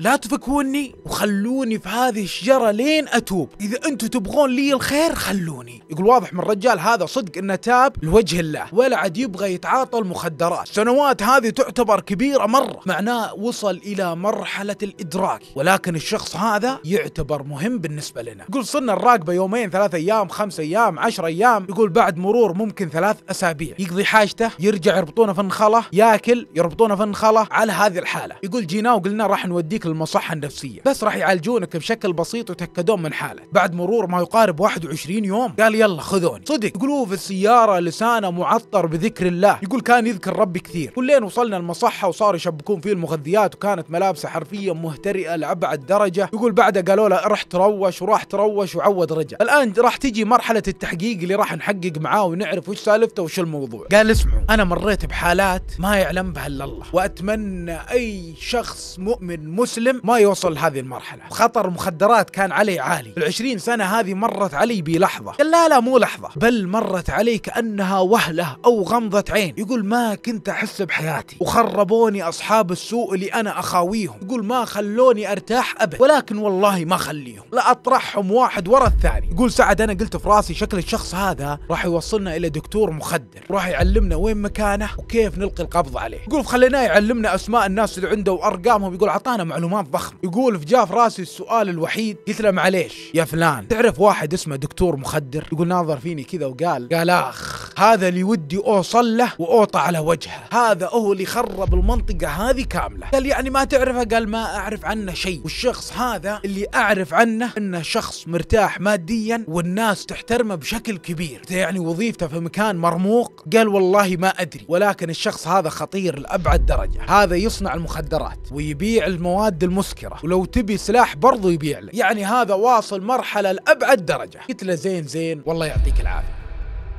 لا تفكوني وخلوني في هذه الشجرة لين أتوب إذا أنتم تبغون لي الخير خلوني يقول واضح من الرجال هذا صدق أنه تاب لوجه الله ولا عاد يبغى يتعاطى المخدرات سنوات هذه تعتبر كبيرة مرة معناه وصل إلى مرحلة الإدراك ولكن الشخص هذا يعتبر مهم بالنسبة لنا يقول صرنا نراقبه يومين ثلاثة أيام خمسة أيام عشر أيام يقول بعد مرور ممكن ثلاث أسابيع يقضي حاجته يرجع يربطونه في النخلة ياكل يربطونه في النخلة على هذه الحالة يقول جينا وقلنا راح نوديك داخل المصحة النفسية بس راح يعالجونك بشكل بسيط وتأكدون من حالك بعد مرور ما يقارب 21 يوم قال يلا خذوني صدق يقولوا في السيارة لسانه معطر بذكر الله يقول كان يذكر ربي كثير كلين وصلنا المصحة وصار يشبكون فيه المغذيات وكانت ملابسه حرفيا مهترئة لأبعد درجة يقول بعده قالوا له رح تروش وراح تروش وعود رجع الآن راح تجي مرحلة التحقيق اللي راح نحقق معاه ونعرف وش سالفته وش الموضوع قال اسمعوا أنا مريت بحالات ما يعلم بها إلا الله وأتمنى أي شخص مؤمن مسلم مسلم ما يوصل لهذه المرحله خطر المخدرات كان علي عالي العشرين سنه هذه مرت علي بلحظه قال لا لا مو لحظه بل مرت علي كانها وهله او غمضه عين يقول ما كنت احس بحياتي وخربوني اصحاب السوء اللي انا اخاويهم يقول ما خلوني ارتاح ابد ولكن والله ما خليهم لا اطرحهم واحد ورا الثاني يقول سعد انا قلت في راسي شكل الشخص هذا راح يوصلنا الى دكتور مخدر راح يعلمنا وين مكانه وكيف نلقي القبض عليه يقول خليناه يعلمنا اسماء الناس اللي عنده وارقامهم يقول اعطانا معلومات معلومات ضخمة يقول في جاف راسي السؤال الوحيد قلت له معليش يا فلان تعرف واحد اسمه دكتور مخدر يقول ناظر فيني كذا وقال قال اخ هذا اللي ودي اوصل له واوطى على وجهه هذا هو اللي خرب المنطقه هذه كامله قال يعني ما تعرفه قال ما اعرف عنه شيء والشخص هذا اللي اعرف عنه انه شخص مرتاح ماديا والناس تحترمه بشكل كبير يعني وظيفته في مكان مرموق قال والله ما ادري ولكن الشخص هذا خطير لابعد درجه هذا يصنع المخدرات ويبيع المواد المسكره ولو تبي سلاح برضه يبيع لك يعني هذا واصل مرحله لابعد درجه قلت له زين زين والله يعطيك العافيه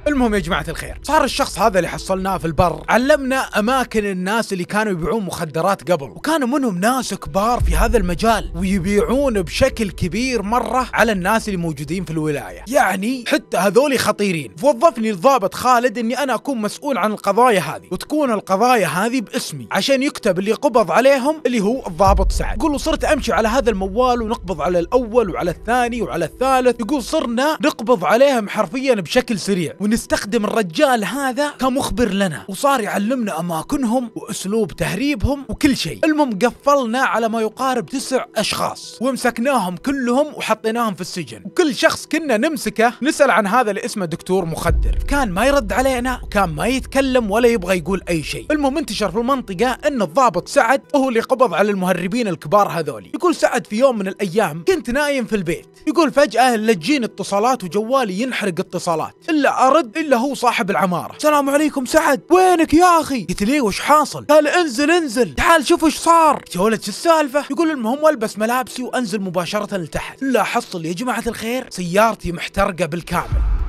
المهم يا جماعة الخير صار الشخص هذا اللي حصلناه في البر علمنا أماكن الناس اللي كانوا يبيعون مخدرات قبل وكانوا منهم ناس كبار في هذا المجال ويبيعون بشكل كبير مرة على الناس اللي موجودين في الولاية يعني حتى هذول خطيرين فوظفني الضابط خالد أني أنا أكون مسؤول عن القضايا هذه وتكون القضايا هذه باسمي عشان يكتب اللي قبض عليهم اللي هو الضابط سعد يقول صرت أمشي على هذا الموال ونقبض على الأول وعلى الثاني وعلى الثالث يقول صرنا نقبض عليهم حرفيا بشكل سريع ونستخدم الرجال هذا كمخبر لنا وصار يعلمنا اماكنهم واسلوب تهريبهم وكل شيء المهم قفلنا على ما يقارب تسع اشخاص ومسكناهم كلهم وحطيناهم في السجن وكل شخص كنا نمسكه نسال عن هذا اللي اسمه دكتور مخدر كان ما يرد علينا وكان ما يتكلم ولا يبغى يقول اي شيء المهم انتشر في المنطقه ان الضابط سعد هو اللي قبض على المهربين الكبار هذولي يقول سعد في يوم من الايام كنت نايم في البيت يقول فجاه لجين اتصالات وجوالي ينحرق اتصالات الا ارد يرد الا هو صاحب العماره سلام عليكم سعد وينك يا اخي قلت ليه وش حاصل قال انزل انزل تعال شوف وش صار ولد السالفه يقول المهم والبس ملابسي وانزل مباشره لتحت حصل يا جماعه الخير سيارتي محترقه بالكامل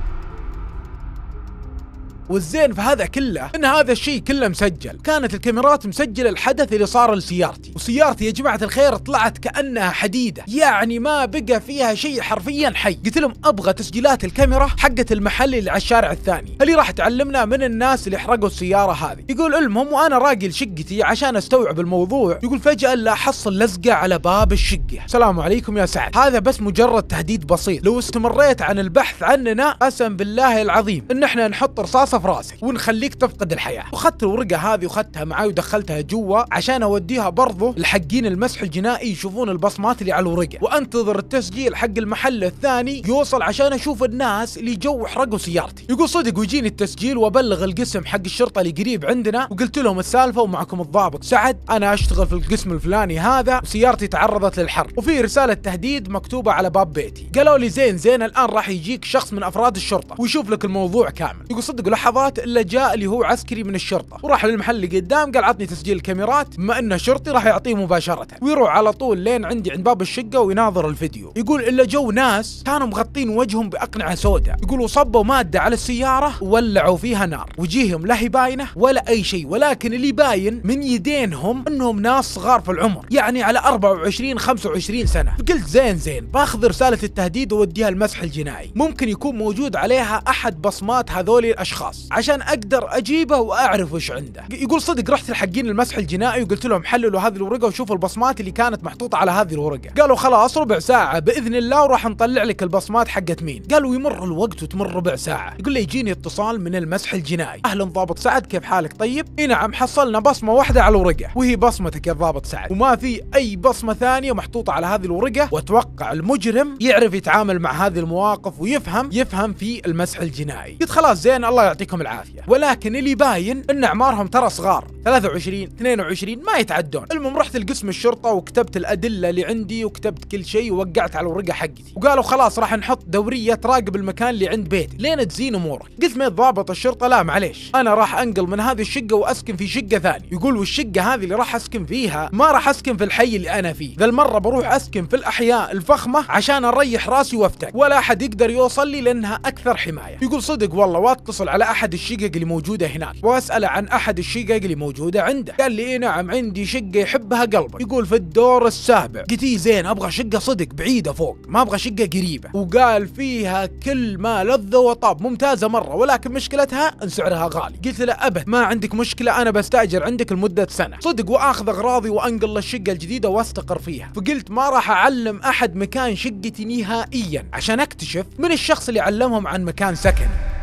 والزين في هذا كله ان هذا الشيء كله مسجل كانت الكاميرات مسجله الحدث اللي صار لسيارتي وسيارتي يا جماعه الخير طلعت كانها حديده يعني ما بقى فيها شيء حرفيا حي قلت لهم ابغى تسجيلات الكاميرا حقت المحل اللي على الشارع الثاني اللي راح تعلمنا من الناس اللي حرقوا السياره هذه يقول المهم وانا راقي لشقتي عشان استوعب الموضوع يقول فجاه لا حصل لزقه على باب الشقه السلام عليكم يا سعد هذا بس مجرد تهديد بسيط لو استمريت عن البحث عننا قسم بالله العظيم ان احنا نحط رصاص الرصاصه في راسك ونخليك تفقد الحياه واخذت الورقه هذه واخذتها معي ودخلتها جوا عشان اوديها برضه لحقين المسح الجنائي يشوفون البصمات اللي على الورقه وانتظر التسجيل حق المحل الثاني يوصل عشان اشوف الناس اللي جو حرقوا سيارتي يقول صدق ويجيني التسجيل وابلغ القسم حق الشرطه اللي قريب عندنا وقلت لهم السالفه ومعكم الضابط سعد انا اشتغل في القسم الفلاني هذا وسيارتي تعرضت للحرق وفي رساله تهديد مكتوبه على باب بيتي قالوا لي زين زين الان راح يجيك شخص من افراد الشرطه ويشوف لك الموضوع كامل يقول صدق لحظات الا جاء اللي هو عسكري من الشرطه وراح للمحل اللي قدام قال عطني تسجيل الكاميرات بما انه شرطي راح يعطيه مباشره ويروح على طول لين عندي عند باب الشقه ويناظر الفيديو يقول الا جو ناس كانوا مغطين وجههم باقنعه سوداء يقول وصبوا ماده على السياره وولعوا فيها نار وجيهم لا هي باينه ولا اي شيء ولكن اللي باين من يدينهم انهم ناس صغار في العمر يعني على 24 25 سنه فقلت زين زين باخذ رساله التهديد ووديها المسح الجنائي ممكن يكون موجود عليها احد بصمات هذول الاشخاص الاشخاص عشان اقدر اجيبه واعرف وش عنده يقول صدق رحت لحقين المسح الجنائي وقلت لهم حللوا هذه الورقه وشوفوا البصمات اللي كانت محطوطه على هذه الورقه قالوا خلاص ربع ساعه باذن الله وراح نطلع لك البصمات حقت مين قالوا يمر الوقت وتمر ربع ساعه يقول لي يجيني اتصال من المسح الجنائي اهلا ضابط سعد كيف حالك طيب اي نعم حصلنا بصمه واحده على الورقه وهي بصمتك يا ضابط سعد وما في اي بصمه ثانيه محطوطه على هذه الورقه واتوقع المجرم يعرف يتعامل مع هذه المواقف ويفهم يفهم في المسح الجنائي قلت خلاص زين الله يعطيك يعطيكم العافيه ولكن اللي باين ان اعمارهم ترى صغار 23 22 ما يتعدون المهم رحت لقسم الشرطه وكتبت الادله اللي عندي وكتبت كل شيء ووقعت على الورقه حقتي وقالوا خلاص راح نحط دوريه تراقب المكان اللي عند بيتي لين تزين امورك قلت ما ضابط الشرطه لا معليش انا راح انقل من هذه الشقه واسكن في شقه ثانيه يقول والشقه هذه اللي راح اسكن فيها ما راح اسكن في الحي اللي انا فيه ذا المره بروح اسكن في الاحياء الفخمه عشان اريح راسي وافتك ولا احد يقدر يوصل لي لانها اكثر حمايه يقول صدق والله واتصل على احد الشقق اللي موجوده هناك واساله عن احد الشقق اللي موجوده عنده قال لي إيه نعم عندي شقه يحبها قلبك يقول في الدور السابع قلت إيه زين ابغى شقه صدق بعيده فوق ما ابغى شقه قريبه وقال فيها كل ما لذ وطاب ممتازه مره ولكن مشكلتها ان سعرها غالي قلت له ابد ما عندك مشكله انا بستاجر عندك لمده سنه صدق واخذ اغراضي وانقل للشقه الجديده واستقر فيها فقلت ما راح اعلم احد مكان شقتي نهائيا عشان اكتشف من الشخص اللي علمهم عن مكان سكني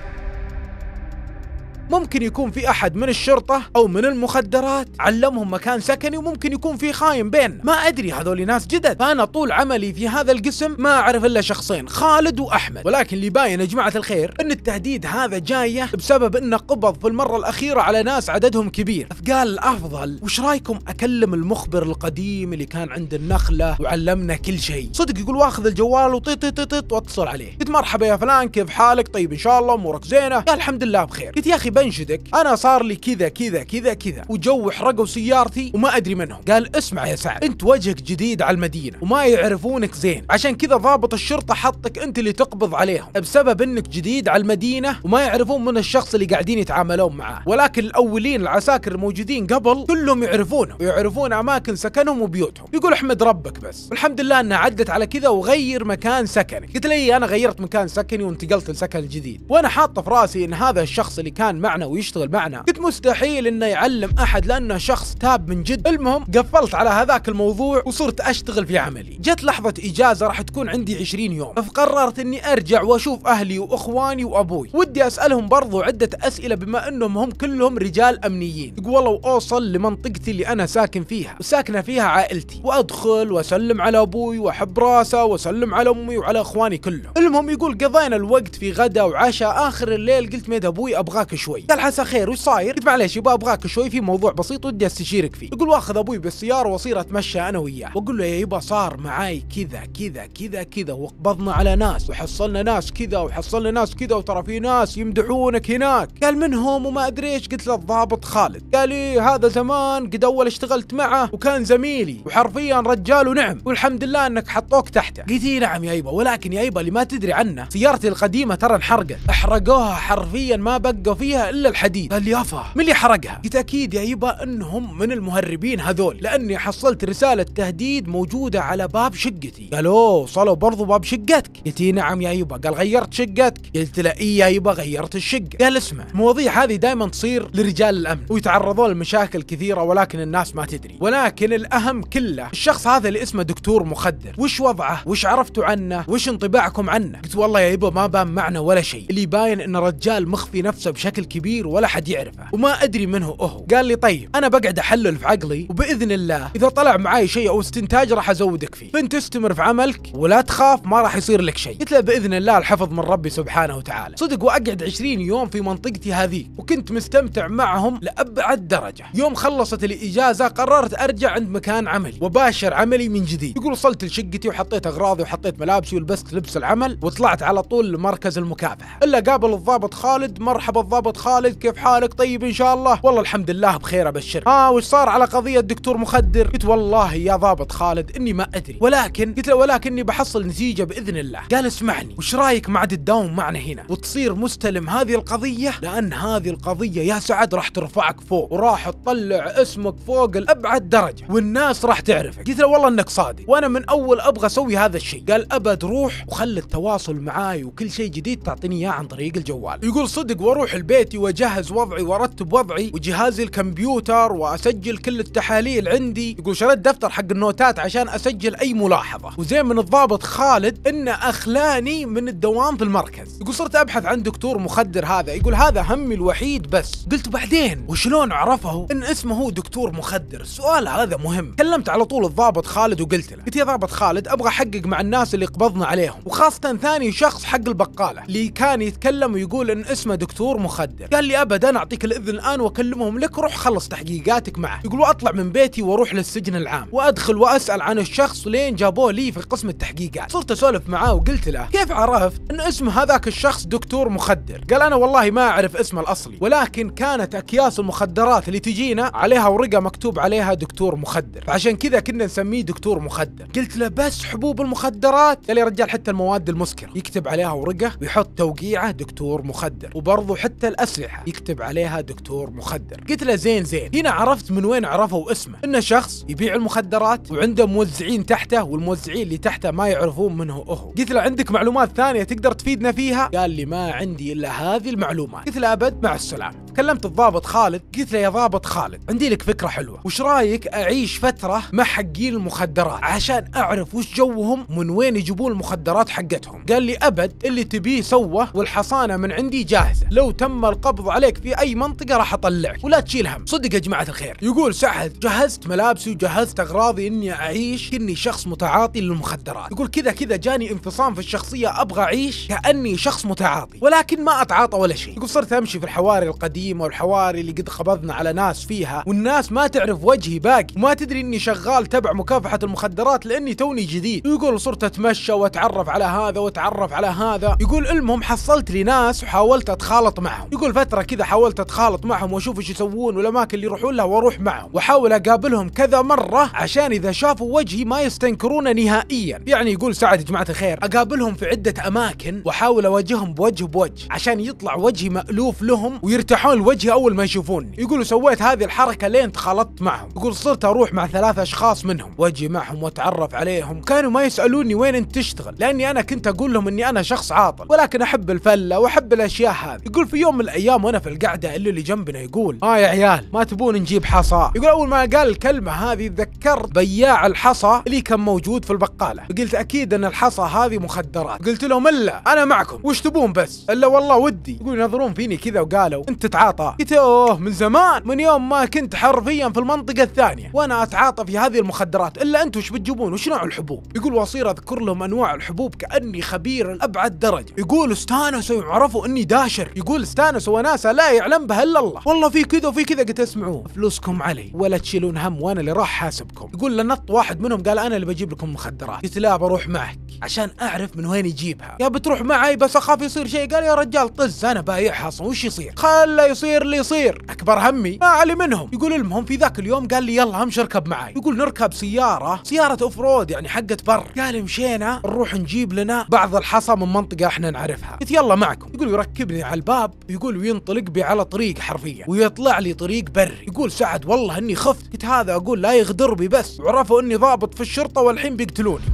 ممكن يكون في أحد من الشرطة أو من المخدرات علمهم مكان سكني وممكن يكون في خاين بين ما أدري هذول ناس جدد فأنا طول عملي في هذا القسم ما أعرف إلا شخصين خالد وأحمد ولكن اللي باين يا جماعة الخير أن التهديد هذا جاية بسبب أنه قبض في المرة الأخيرة على ناس عددهم كبير فقال الأفضل وش رايكم أكلم المخبر القديم اللي كان عند النخلة وعلمنا كل شيء صدق يقول واخذ الجوال وطيط طيط واتصل عليه قلت مرحبا يا فلان كيف حالك طيب إن شاء الله أمورك زينة قال الحمد لله بخير قلت يا أخي بنشدك انا صار لي كذا كذا كذا كذا وجو حرقوا سيارتي وما ادري منهم قال اسمع يا سعد انت وجهك جديد على المدينه وما يعرفونك زين عشان كذا ضابط الشرطه حطك انت اللي تقبض عليهم بسبب انك جديد على المدينه وما يعرفون من الشخص اللي قاعدين يتعاملون معاه ولكن الاولين العساكر الموجودين قبل كلهم يعرفونه ويعرفون اماكن سكنهم وبيوتهم يقول احمد ربك بس والحمد لله انها عدت على كذا وغير مكان سكنك قلت لي انا غيرت مكان سكني وانتقلت لسكن جديد وانا حاطه في راسي ان هذا الشخص اللي كان مع معنا ويشتغل معنا قلت مستحيل انه يعلم احد لانه شخص تاب من جد المهم قفلت على هذاك الموضوع وصرت اشتغل في عملي جت لحظه اجازه راح تكون عندي 20 يوم فقررت اني ارجع واشوف اهلي واخواني وابوي ودي اسالهم برضو عده اسئله بما انهم هم كلهم رجال امنيين يقول والله واوصل لمنطقتي اللي انا ساكن فيها وساكنه فيها عائلتي وادخل واسلم على ابوي واحب راسه واسلم على امي وعلى اخواني كلهم المهم يقول قضينا الوقت في غدا وعشاء اخر الليل قلت ميد ابوي ابغاك شوي شوي قال حسن خير وش صاير؟ قلت معليش يبا ابغاك شوي في موضوع بسيط ودي استشيرك فيه يقول واخذ ابوي بالسياره واصير اتمشى انا وياه واقول له يا يبا صار معاي كذا كذا كذا كذا وقبضنا على ناس وحصلنا ناس كذا وحصلنا ناس كذا وترى في ناس يمدحونك هناك قال منهم وما ادري ايش قلت له الضابط خالد قال لي هذا زمان قد اول اشتغلت معه وكان زميلي وحرفيا رجال ونعم والحمد لله انك حطوك تحته قلت إيه نعم يا يبا ولكن يا يبا اللي ما تدري عنه سيارتي القديمه ترى انحرقت احرقوها حرفيا ما بقوا فيها الا الحديد قال لي افا من اللي حرقها قلت اكيد يا يبا انهم من المهربين هذول لاني حصلت رساله تهديد موجوده على باب شقتي قالوا وصلوا برضو باب شقتك قلت نعم يا يبا قال غيرت شقتك قلت له اي يا يبا غيرت الشقه قال اسمع المواضيع هذه دائما تصير لرجال الامن ويتعرضون لمشاكل كثيره ولكن الناس ما تدري ولكن الاهم كله الشخص هذا اللي اسمه دكتور مخدر وش وضعه وش عرفتوا عنه وش انطباعكم عنه قلت والله يا يبا ما بان معنا ولا شيء اللي باين انه رجال مخفي نفسه بشكل كبير ولا حد يعرفه وما ادري من هو هو قال لي طيب انا بقعد احلل في عقلي وباذن الله اذا طلع معاي شيء او استنتاج راح ازودك فيه فانت استمر في عملك ولا تخاف ما راح يصير لك شيء قلت له باذن الله الحفظ من ربي سبحانه وتعالى صدق واقعد 20 يوم في منطقتي هذه وكنت مستمتع معهم لابعد درجه يوم خلصت الاجازه قررت ارجع عند مكان عملي وباشر عملي من جديد يقول وصلت لشقتي وحطيت اغراضي وحطيت ملابسي ولبست لبس العمل وطلعت على طول لمركز المكافحه الا قابل الضابط خالد مرحبا الضابط خالد كيف حالك طيب ان شاء الله والله الحمد لله بخير ابشرك ها وش صار على قضيه دكتور مخدر قلت والله يا ضابط خالد اني ما ادري ولكن قلت له ولكني بحصل نتيجه باذن الله قال اسمعني وش رايك ما عاد تداوم معنا هنا وتصير مستلم هذه القضيه لان هذه القضيه يا سعد راح ترفعك فوق وراح تطلع اسمك فوق لابعد درجه والناس راح تعرفك قلت له والله انك صادق وانا من اول ابغى اسوي هذا الشيء قال ابد روح وخلي التواصل معاي وكل شيء جديد تعطيني اياه عن طريق الجوال يقول صدق واروح البيت بيتي واجهز وضعي وارتب وضعي وجهازي الكمبيوتر واسجل كل التحاليل عندي يقول شريت دفتر حق النوتات عشان اسجل اي ملاحظه وزين من الضابط خالد انه اخلاني من الدوام في المركز يقول صرت ابحث عن دكتور مخدر هذا يقول هذا همي الوحيد بس قلت بعدين وشلون عرفه ان اسمه هو دكتور مخدر السؤال هذا مهم كلمت على طول الضابط خالد وقلت له قلت يا ضابط خالد ابغى احقق مع الناس اللي قبضنا عليهم وخاصه ثاني شخص حق البقاله اللي كان يتكلم ويقول ان اسمه دكتور مخدر جدا قال لي ابدا اعطيك الاذن الان واكلمهم لك روح خلص تحقيقاتك معه يقولوا اطلع من بيتي واروح للسجن العام وادخل واسال عن الشخص لين جابوه لي في قسم التحقيقات صرت اسولف معاه وقلت له كيف عرفت ان اسم هذاك الشخص دكتور مخدر قال انا والله ما اعرف اسمه الاصلي ولكن كانت اكياس المخدرات اللي تجينا عليها ورقه مكتوب عليها دكتور مخدر فعشان كذا كنا نسميه دكتور مخدر قلت له بس حبوب المخدرات قال يا رجال حتى المواد المسكره يكتب عليها ورقه ويحط توقيعه دكتور مخدر وبرضه حتى الأس أسلحة يكتب عليها دكتور مخدر قلت له زين زين هنا عرفت من وين عرفوا اسمه إنه شخص يبيع المخدرات وعنده موزعين تحته والموزعين اللي تحته ما يعرفون منه هو قلت له عندك معلومات ثانية تقدر تفيدنا فيها قال لي ما عندي إلا هذه المعلومات قلت له أبد مع السلامة كلمت الضابط خالد قلت له يا ضابط خالد عندي لك فكره حلوه وش رايك اعيش فتره مع حقين المخدرات عشان اعرف وش جوهم من وين يجيبون المخدرات حقتهم قال لي ابد اللي تبيه سوه والحصانه من عندي جاهزه لو تم القبض عليك في اي منطقه راح اطلعك ولا تشيل هم صدق يا جماعه الخير يقول سعد جهزت ملابسي وجهزت اغراضي اني اعيش كني شخص متعاطي للمخدرات يقول كذا كذا جاني انفصام في الشخصيه ابغى اعيش كاني شخص متعاطي ولكن ما اتعاطى ولا شيء يقول صرت امشي في الحواري القديم القديمه والحواري اللي قد قبضنا على ناس فيها والناس ما تعرف وجهي باقي وما تدري اني شغال تبع مكافحه المخدرات لاني توني جديد يقول صرت اتمشى واتعرف على هذا واتعرف على هذا يقول المهم حصلت لي ناس وحاولت اتخالط معهم يقول فتره كذا حاولت اتخالط معهم واشوف ايش يسوون والاماكن اللي يروحون لها واروح معهم واحاول اقابلهم كذا مره عشان اذا شافوا وجهي ما يستنكرون نهائيا يعني يقول سعد يا جماعه الخير اقابلهم في عده اماكن واحاول اواجههم بوجه بوجه عشان يطلع وجهي مالوف لهم ويرتاحون يفتحون وجهي اول ما يشوفوني يقولوا سويت هذه الحركه لين تخالطت معهم يقول صرت اروح مع ثلاث اشخاص منهم واجي معهم واتعرف عليهم كانوا ما يسالوني وين انت تشتغل لاني انا كنت اقول لهم اني انا شخص عاطل ولكن احب الفله واحب الاشياء هذه يقول في يوم من الايام وانا في القعده اللي, اللي جنبنا يقول اه يا عيال ما تبون نجيب حصى يقول اول ما قال الكلمه هذه تذكرت بياع الحصى اللي كان موجود في البقاله قلت اكيد ان الحصى هذه مخدرات قلت لهم الا انا معكم وش تبون بس الا والله ودي يقول ينظرون فيني كذا وقالوا انت اتعاطى قلت اوه من زمان من يوم ما كنت حرفيا في المنطقه الثانيه وانا اتعاطى في هذه المخدرات الا انتم ايش بتجيبون وش نوع الحبوب يقول واصير اذكر لهم انواع الحبوب كاني خبير لابعد درجه يقول استانسوا عرفوا اني داشر يقول استانسوا وناسا لا يعلم بها الا الله والله في كذا وفي كذا قلت اسمعوا فلوسكم علي ولا تشيلون هم وانا اللي راح حاسبكم يقول لنط واحد منهم قال انا اللي بجيب لكم مخدرات قلت لا بروح معك عشان اعرف من وين يجيبها يا بتروح معي بس اخاف يصير شيء قال يا رجال طز انا بايعها اصلا وش يصير خله يصير اللي يصير اكبر همي ما علي منهم يقول المهم في ذاك اليوم قال لي يلا امشي اركب معي يقول نركب سياره سياره اوف رود يعني حقت بر قال مشينا نروح نجيب لنا بعض الحصى من منطقه احنا نعرفها قلت يلا معكم يقول يركبني على الباب يقول وينطلق بي على طريق حرفيا ويطلع لي طريق بر يقول سعد والله اني خفت قلت هذا اقول لا يغدر بي بس وعرفوا اني ضابط في الشرطه والحين بيقتلوني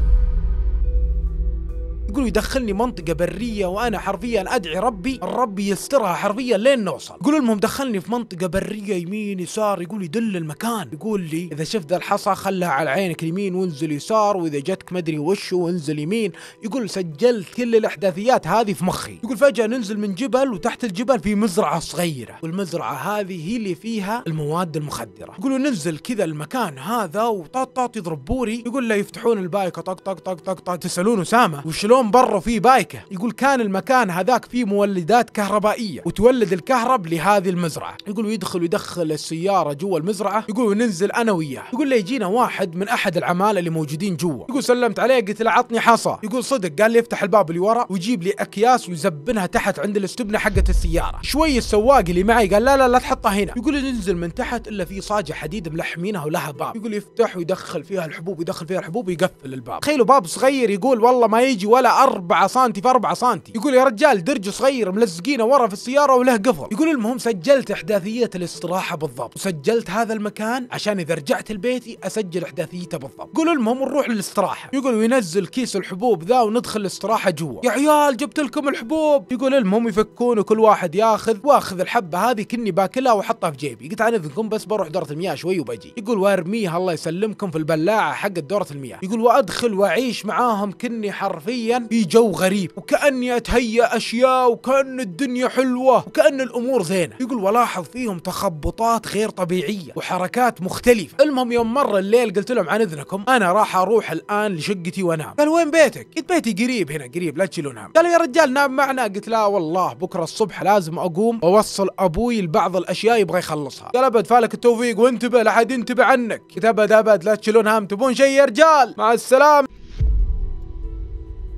يقولوا يدخلني منطقه بريه وانا حرفيا ادعي ربي الرب يسترها حرفيا لين نوصل يقولوا المهم دخلني في منطقه بريه يمين يسار يقول يدل المكان يقول لي اذا شفت الحصى خلها على عينك اليمين وانزل يسار واذا جتك مدري وش وانزل يمين يقول سجلت كل الاحداثيات هذه في مخي يقول فجاه ننزل من جبل وتحت الجبل في مزرعه صغيره والمزرعه هذه هي اللي فيها المواد المخدره يقولوا ننزل كذا المكان هذا وطاط طاط يضرب بوري يقول لا يفتحون البايكه طق طق طق طق طق تسالون اسامه وشلون يقولون برا في بايكة يقول كان المكان هذاك فيه مولدات كهربائية وتولد الكهرب لهذه المزرعة يقول يدخل ويدخل السيارة جوا المزرعة يقول ننزل أنا وياه يقول لي يجينا واحد من أحد العمالة اللي موجودين جوا يقول سلمت عليه قلت له عطني حصى يقول صدق قال لي افتح الباب اللي ورا ويجيب لي أكياس ويزبنها تحت عند الاستبنة حقة السيارة شوي السواق اللي معي قال لا لا لا تحطها هنا يقول ننزل من تحت إلا في صاجة حديد ملحمينها ولها باب يقول يفتح ويدخل فيها الحبوب ويدخل فيها الحبوب ويقفل الباب تخيلوا باب صغير يقول والله ما يجي ولا الرسالة 4 سم في 4 سم يقول يا رجال درج صغير ملزقينه ورا في السيارة وله قفل يقول المهم سجلت احداثية الاستراحة بالضبط وسجلت هذا المكان عشان اذا رجعت لبيتي اسجل احداثيته بالضبط يقول المهم نروح للاستراحة يقول وينزل كيس الحبوب ذا وندخل الاستراحة جوا يا عيال جبت لكم الحبوب يقول المهم يفكون وكل واحد ياخذ واخذ الحبة هذه كني باكلها واحطها في جيبي قلت عن اذنكم بس بروح دورة المياه شوي وبجي يقول وارميها الله يسلمكم في البلاعة حق دورة المياه يقول وادخل واعيش معاهم كني حرفيا معين في جو غريب وكأني أتهيأ أشياء وكأن الدنيا حلوة وكأن الأمور زينة يقول ولاحظ فيهم تخبطات غير طبيعية وحركات مختلفة المهم يوم مر الليل قلت لهم عن إذنكم أنا راح أروح الآن لشقتي وأنام قال وين بيتك؟ قلت بيتي قريب هنا قريب لا تشيلون هم قالوا يا رجال نام معنا قلت لا والله بكرة الصبح لازم أقوم وأوصل أبوي لبعض الأشياء يبغى يخلصها قال أبد فالك التوفيق وانتبه لا حد ينتبه عنك قلت أبد أبد لا تشيلون هم تبون شيء يا رجال مع السلامة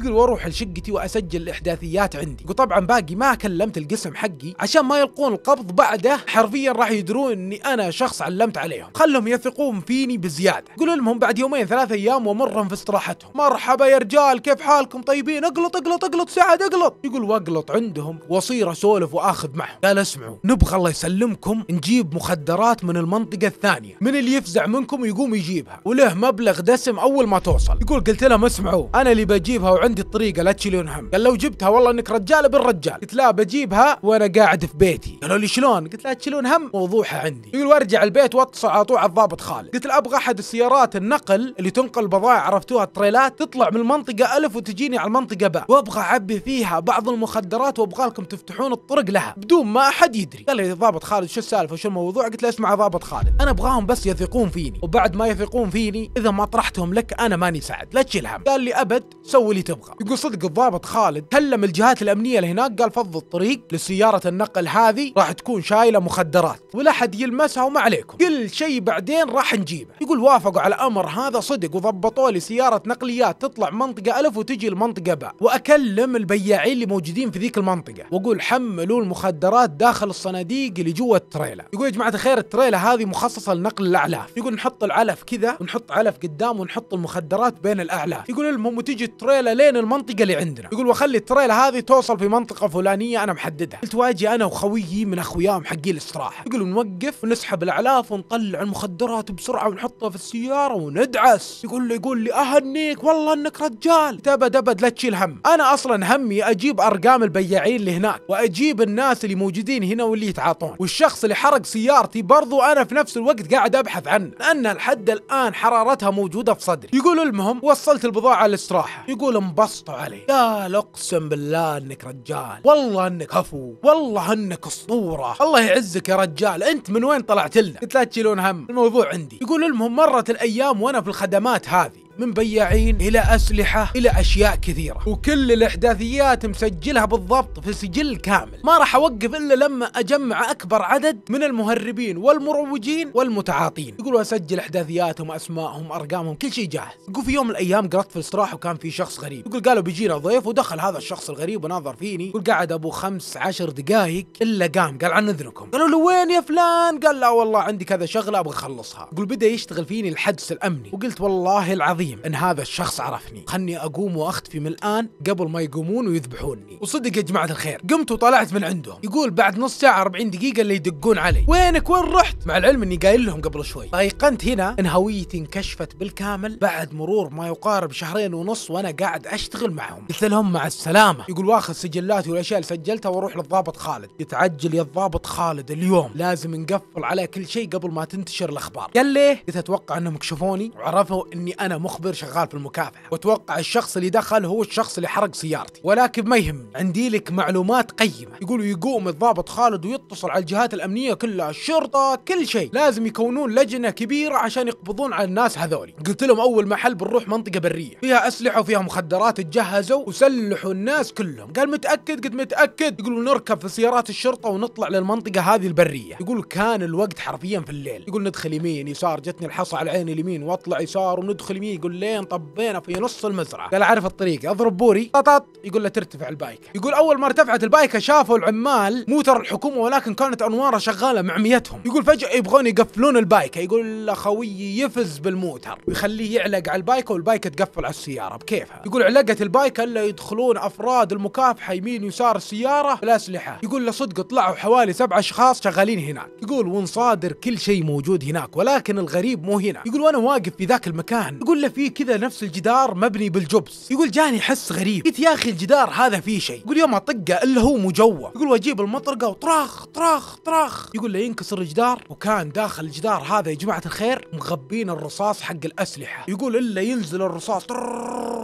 يقول وأروح لشقتي وأسجل الإحداثيات عندي وطبعا باقي ما كلمت القسم حقي عشان ما يلقون القبض بعده حرفيا راح يدرون أني أنا شخص علمت عليهم خلهم يثقون فيني بزيادة قولوا لهم بعد يومين ثلاثة أيام ومرهم في استراحتهم مرحبا يا رجال كيف حالكم طيبين اقلط اقلط اقلط سعد اقلط يقول واقلط عندهم واصير اسولف واخذ معهم قال اسمعوا نبغى الله يسلمكم نجيب مخدرات من المنطقة الثانية من اللي يفزع منكم يقوم يجيبها وله مبلغ دسم أول ما توصل يقول قلت لهم اسمعوا أنا اللي بجيبها وعندي عندي الطريقه لا تشيلون هم قال لو جبتها والله انك رجال ابن رجال قلت لا بجيبها وانا قاعد في بيتي قالوا لي شلون قلت لا تشيلون هم موضوعها عندي يقول وارجع البيت واتصل على طول على الضابط خالد قلت له ابغى احد السيارات النقل اللي تنقل بضائع عرفتوها التريلات تطلع من المنطقه الف وتجيني على المنطقه باء وابغى اعبي فيها بعض المخدرات وابغى لكم تفتحون الطرق لها بدون ما احد يدري قال لي ضابط خالد شو السالفه وشو الموضوع قلت له اسمع ضابط خالد انا ابغاهم بس يثقون فيني وبعد ما يثقون فيني اذا ما طرحتهم لك انا ماني سعد لا تشيل هم قال لي ابد سوي لي تبغى يقول صدق الضابط خالد كلم الجهات الامنيه اللي هناك قال فضوا الطريق لسياره النقل هذه راح تكون شايله مخدرات ولا حد يلمسها وما عليكم كل شيء بعدين راح نجيبه يقول وافقوا على الامر هذا صدق وضبطوا لي سياره نقليات تطلع منطقه الف وتجي المنطقه باء واكلم البياعين اللي موجودين في ذيك المنطقه واقول حملوا المخدرات داخل الصناديق اللي جوا التريلا يقول يا جماعه الخير التريلا هذه مخصصه لنقل الاعلاف يقول نحط العلف كذا ونحط علف قدام ونحط المخدرات بين الاعلاف يقول المهم وتجي التريلا بين المنطقه اللي عندنا يقول وخلي التريل هذه توصل في منطقه فلانيه انا محددها قلت واجي انا وخويي من اخويام حقي الاستراحه يقول نوقف ونسحب الاعلاف ونطلع المخدرات بسرعه ونحطها في السياره وندعس يقول لي يقول لي اهنيك والله انك رجال تبد ابد لا تشيل هم انا اصلا همي اجيب ارقام البياعين اللي هناك واجيب الناس اللي موجودين هنا واللي يتعاطون والشخص اللي حرق سيارتي برضو انا في نفس الوقت قاعد ابحث عنه لان لحد الان حرارتها موجوده في صدري يقول المهم وصلت البضاعه للاستراحه يقول وبسطوا عليه قال اقسم بالله انك رجال والله انك هفو والله انك اسطوره الله يعزك يا رجال انت من وين طلعت لنا قلت لا تشيلون هم الموضوع عندي يقول المهم مرت الايام وانا في الخدمات هذه من بياعين إلى أسلحة إلى أشياء كثيرة وكل الإحداثيات مسجلها بالضبط في سجل كامل ما راح أوقف إلا لما أجمع أكبر عدد من المهربين والمروجين والمتعاطين يقولوا أسجل إحداثياتهم أسمائهم أرقامهم كل شيء جاهز يقول في يوم من الأيام قرأت في الاستراحة وكان في شخص غريب يقول قالوا بيجينا ضيف ودخل هذا الشخص الغريب وناظر فيني يقول قعد أبو خمس عشر دقايق إلا قام قال عن إذنكم قالوا له وين يا فلان قال لا والله عندي كذا شغلة أبغى أخلصها يقول بدأ يشتغل فيني الحدس الأمني وقلت والله العظيم مليم ان هذا الشخص عرفني خلني اقوم واختفي من الان قبل ما يقومون ويذبحوني وصدق يا جماعه الخير قمت وطلعت من عندهم يقول بعد نص ساعه 40 دقيقه اللي يدقون علي وينك وين رحت مع العلم اني قايل لهم قبل شوي ايقنت هنا ان هويتي انكشفت بالكامل بعد مرور ما يقارب شهرين ونص وانا قاعد اشتغل معهم قلت لهم مع السلامه يقول واخذ سجلاتي والاشياء اللي سجلتها واروح للضابط خالد يتعجل يا الضابط خالد اليوم لازم نقفل على كل شيء قبل ما تنتشر الاخبار قال ليه قلت اتوقع انهم كشفوني وعرفوا اني انا مخ مخبر شغال في المكافحه واتوقع الشخص اللي دخل هو الشخص اللي حرق سيارتي ولكن ما يهم عندي لك معلومات قيمه يقولوا يقوم الضابط خالد ويتصل على الجهات الامنيه كلها الشرطه كل شيء لازم يكونون لجنه كبيره عشان يقبضون على الناس هذولي قلت لهم اول محل بنروح منطقه بريه فيها اسلحه وفيها مخدرات تجهزوا وسلحوا الناس كلهم قال متاكد قلت متاكد يقولوا نركب في سيارات الشرطه ونطلع للمنطقه هذه البريه يقول كان الوقت حرفيا في الليل يقول ندخل يمين يسار جتني الحصى على عيني اليمين واطلع يسار وندخل يمين يقول يقول لين طبينا في نص المزرعه قال اعرف الطريق اضرب بوري ططط يقول له ترتفع البايكه يقول اول ما ارتفعت البايكه شافوا العمال موتر الحكومه ولكن كانت انواره شغاله مع ميتهم يقول فجاه يبغون يقفلون البايكه يقول خويي يفز بالموتر ويخليه يعلق على البايكه والبايكه تقفل على السياره بكيفها يقول علقت البايكه الا يدخلون افراد المكافحه يمين ويسار السياره بالاسلحه يقول له صدق طلعوا حوالي سبع اشخاص شغالين هناك يقول ونصادر كل شيء موجود هناك ولكن الغريب مو هنا يقول وانا واقف في ذاك المكان يقول له فيه كذا نفس الجدار مبني بالجبس يقول جاني حس غريب قلت يا اخي الجدار هذا فيه شيء يقول يوم اطقه الا هو مجوه يقول واجيب المطرقه وطراخ طراخ طراخ يقول لي ينكسر الجدار وكان داخل الجدار هذا يا جماعه الخير مغبين الرصاص حق الاسلحه يقول الا ينزل الرصاص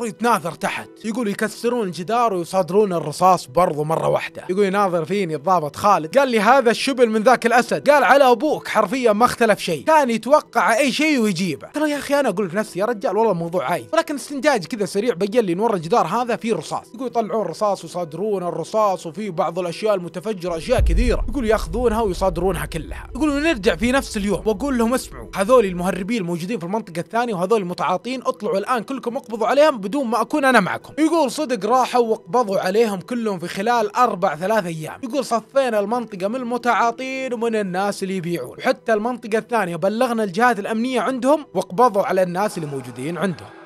يتناثر تحت يقول يكسرون الجدار ويصادرون الرصاص برضو مره واحده يقول يناظر فيني الضابط خالد قال لي هذا الشبل من ذاك الاسد قال على ابوك حرفيا ما اختلف شيء كان يتوقع اي شيء ويجيبه ترى يا اخي انا اقول لنفسي يا رجال قال والله الموضوع عايز ولكن استنتاج كذا سريع بين لي ان ورا الجدار هذا في رصاص يقول يطلعون رصاص ويصادرون الرصاص وفي بعض الاشياء المتفجره اشياء كثيره يقول ياخذونها ويصادرونها كلها يقول نرجع في نفس اليوم واقول لهم اسمعوا هذول المهربين الموجودين في المنطقه الثانيه وهذول المتعاطين اطلعوا الان كلكم اقبضوا عليهم بدون ما اكون انا معكم يقول صدق راحوا واقبضوا عليهم كلهم في خلال اربع ثلاث ايام يقول صفينا المنطقه من المتعاطين ومن الناس اللي يبيعون وحتى المنطقه الثانيه بلغنا الجهات الامنيه عندهم واقبضوا على الناس اللي موجودين الرياضيين عندهم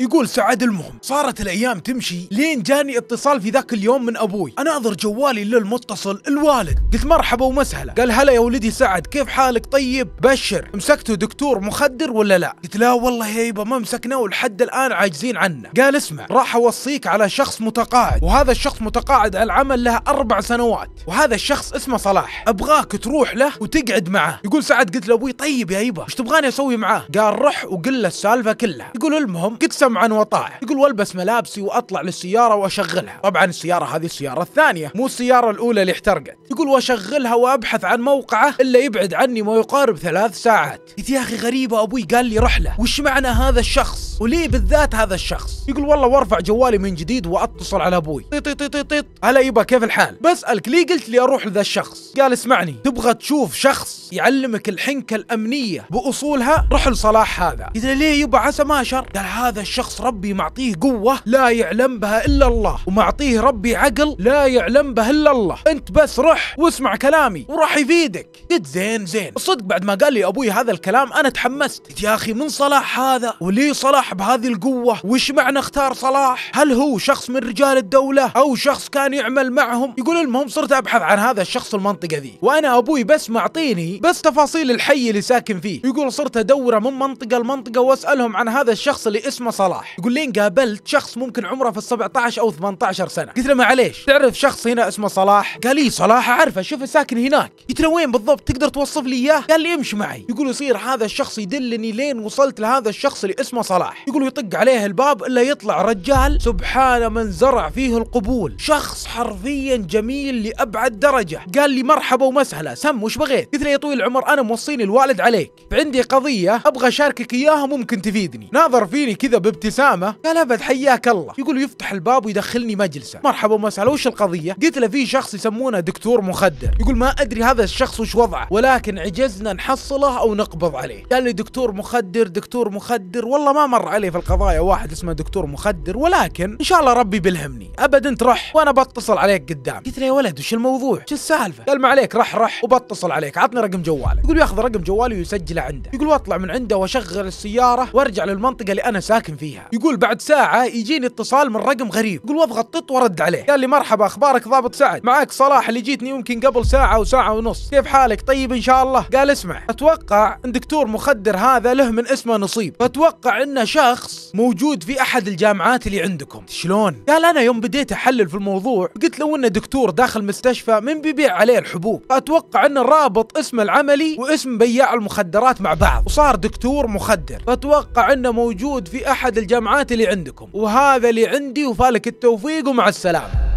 يقول سعد المهم صارت الايام تمشي لين جاني اتصال في ذاك اليوم من ابوي اناظر جوالي للمتصل الوالد قلت مرحبا ومسهلا قال هلا يا ولدي سعد كيف حالك طيب بشر مسكته دكتور مخدر ولا لا قلت لا والله يا يبا ما مسكناه ولحد الان عاجزين عنه قال اسمع راح اوصيك على شخص متقاعد وهذا الشخص متقاعد على العمل له اربع سنوات وهذا الشخص اسمه صلاح ابغاك تروح له وتقعد معه يقول سعد قلت لابوي طيب يا يبا وش تبغاني اسوي معاه قال روح وقل له السالفه كلها يقول المهم قلت سمعا وطاعة يقول والبس ملابسي واطلع للسيارة واشغلها طبعا السيارة هذه السيارة الثانية مو السيارة الاولى اللي احترقت يقول واشغلها وابحث عن موقعه الا يبعد عني ما يقارب ثلاث ساعات يا اخي غريبة ابوي قال لي رحلة وش معنى هذا الشخص وليه بالذات هذا الشخص يقول والله وارفع جوالي من جديد واتصل على ابوي طيط طيط طيط هلا يبا كيف الحال بسألك ليه قلت لي اروح لذا الشخص قال اسمعني تبغى تشوف شخص يعلمك الحنكة الامنية باصولها روح لصلاح هذا اذا ليه يبا عسى ما شر قال هذا الشخص الشخص ربي معطيه قوة لا يعلم بها إلا الله ومعطيه ربي عقل لا يعلم به إلا الله أنت بس رح واسمع كلامي وراح يفيدك قلت زين زين الصدق بعد ما قال لي أبوي هذا الكلام أنا تحمست قلت يا أخي من صلاح هذا ولي صلاح بهذه القوة وش معنى اختار صلاح هل هو شخص من رجال الدولة أو شخص كان يعمل معهم يقول المهم صرت أبحث عن هذا الشخص المنطقة ذي وأنا أبوي بس معطيني بس تفاصيل الحي اللي ساكن فيه يقول صرت أدوره من منطقة لمنطقة وأسألهم عن هذا الشخص اللي اسمه صلاح صلاح يقول لين قابلت شخص ممكن عمره في ال 17 او 18 سنه قلت له معليش تعرف شخص هنا اسمه صلاح قال لي صلاح اعرفه شوفه ساكن هناك قلت له وين بالضبط تقدر توصف لي اياه قال لي امشي معي يقول يصير هذا الشخص يدلني لين وصلت لهذا الشخص اللي اسمه صلاح يقول يطق عليه الباب الا يطلع رجال سبحان من زرع فيه القبول شخص حرفيا جميل لابعد درجه قال لي مرحبا ومسهلا سم وش بغيت قلت له يا طويل العمر انا موصيني الوالد عليك عندي قضيه ابغى اشاركك اياها ممكن تفيدني ناظر فيني كذا بابتسامه قال ابد حياك الله يقول يفتح الباب ويدخلني مجلسه مرحبا ومسهلا وش القضيه قلت له في شخص يسمونه دكتور مخدر يقول ما ادري هذا الشخص وش وضعه ولكن عجزنا نحصله او نقبض عليه قال لي دكتور مخدر دكتور مخدر والله ما مر علي في القضايا واحد اسمه دكتور مخدر ولكن ان شاء الله ربي بيلهمني أنت رح وانا بتصل عليك قدام قلت له يا ولد وش الموضوع شو السالفه قال ما عليك رح رح وبتصل عليك عطني رقم جوالك يقول ياخذ رقم جوالي ويسجله عنده يقول واطلع من عنده واشغل السياره وارجع للمنطقه اللي انا ساكن فيها فيها يقول بعد ساعة يجيني اتصال من رقم غريب يقول واضغط طط ورد عليه قال لي مرحبا اخبارك ضابط سعد معك صلاح اللي جيتني يمكن قبل ساعة وساعة ونص كيف حالك طيب ان شاء الله قال اسمع اتوقع ان دكتور مخدر هذا له من اسمه نصيب فاتوقع انه شخص موجود في احد الجامعات اللي عندكم شلون قال انا يوم بديت احلل في الموضوع قلت لو انه دكتور داخل مستشفى من بيبيع عليه الحبوب فاتوقع انه رابط اسم العملي واسم بياع المخدرات مع بعض وصار دكتور مخدر فاتوقع انه موجود في احد احد الجامعات اللي عندكم وهذا اللي عندي وفالك التوفيق ومع السلامه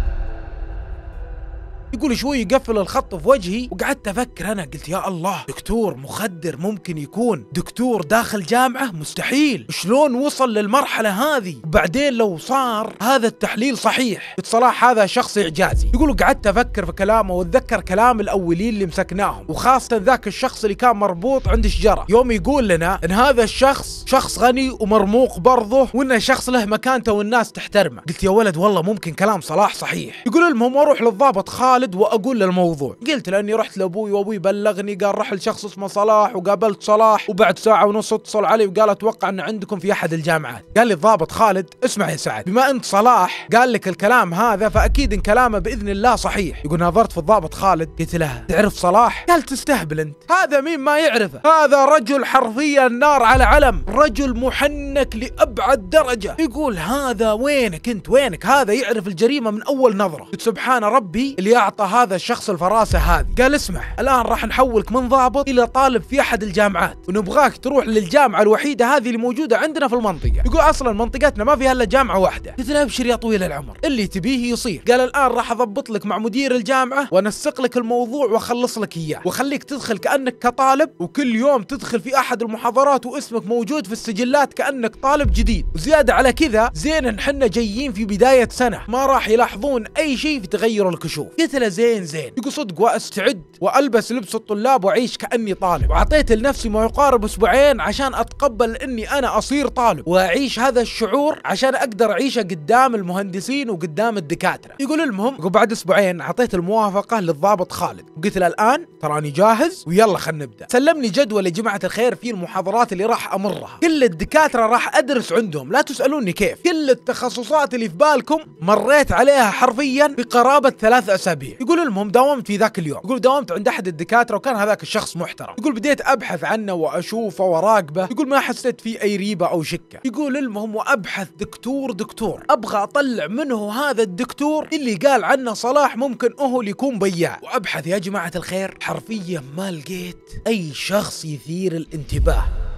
يقول شوي يقفل الخط في وجهي وقعدت افكر انا قلت يا الله دكتور مخدر ممكن يكون دكتور داخل جامعه مستحيل شلون وصل للمرحله هذه وبعدين لو صار هذا التحليل صحيح بصراحه هذا شخص اعجازي يقول قعدت افكر في كلامه واتذكر كلام الاولين اللي مسكناهم وخاصه ذاك الشخص اللي كان مربوط عند الشجره يوم يقول لنا ان هذا الشخص شخص غني ومرموق برضه وانه شخص له مكانته والناس تحترمه قلت يا ولد والله ممكن كلام صلاح صحيح يقول المهم اروح للضابط خالد خالد واقول الموضوع قلت لاني رحت لابوي وابوي بلغني قال راح لشخص اسمه صلاح وقابلت صلاح وبعد ساعه ونص اتصل علي وقال اتوقع ان عندكم في احد الجامعات قال لي الضابط خالد اسمع يا سعد بما انت صلاح قال لك الكلام هذا فاكيد ان كلامه باذن الله صحيح يقول نظرت في الضابط خالد قلت له تعرف صلاح قال تستهبل انت هذا مين ما يعرفه هذا رجل حرفيا نار على علم رجل محنك لابعد درجه يقول هذا وينك انت وينك هذا يعرف الجريمه من اول نظره سبحان ربي اللي اعطى هذا الشخص الفراسه هذه قال اسمح الان راح نحولك من ضابط الى طالب في احد الجامعات ونبغاك تروح للجامعه الوحيده هذه اللي موجوده عندنا في المنطقه يقول اصلا منطقتنا ما فيها الا جامعه واحده قلت له ابشر يا طويل العمر اللي تبيه يصير قال الان راح اضبط لك مع مدير الجامعه وانسق لك الموضوع واخلص لك اياه واخليك تدخل كانك كطالب وكل يوم تدخل في احد المحاضرات واسمك موجود في السجلات كانك طالب جديد وزياده على كذا زين ان حنا جايين في بدايه سنه ما راح يلاحظون اي شيء في تغير الكشوف قلت امثله زين زين يقول صدق واستعد والبس لبس الطلاب واعيش كاني طالب واعطيت لنفسي ما يقارب اسبوعين عشان اتقبل اني انا اصير طالب واعيش هذا الشعور عشان اقدر اعيشه قدام المهندسين وقدام الدكاتره يقول المهم وبعد اسبوعين اعطيت الموافقه للضابط خالد وقلت له الان تراني جاهز ويلا خلينا نبدا سلمني جدول يا جماعه الخير فيه المحاضرات اللي راح امرها كل الدكاتره راح ادرس عندهم لا تسالوني كيف كل التخصصات اللي في بالكم مريت عليها حرفيا بقرابه ثلاث اسابيع الطبيعي يقول المهم داومت في ذاك اليوم يقول داومت عند احد الدكاتره وكان هذاك الشخص محترم يقول بديت ابحث عنه واشوفه وراقبه يقول ما حسيت في اي ريبه او شكه يقول المهم وابحث دكتور دكتور ابغى اطلع منه هذا الدكتور اللي قال عنه صلاح ممكن هو اللي يكون بياع وابحث يا جماعه الخير حرفيا ما لقيت اي شخص يثير الانتباه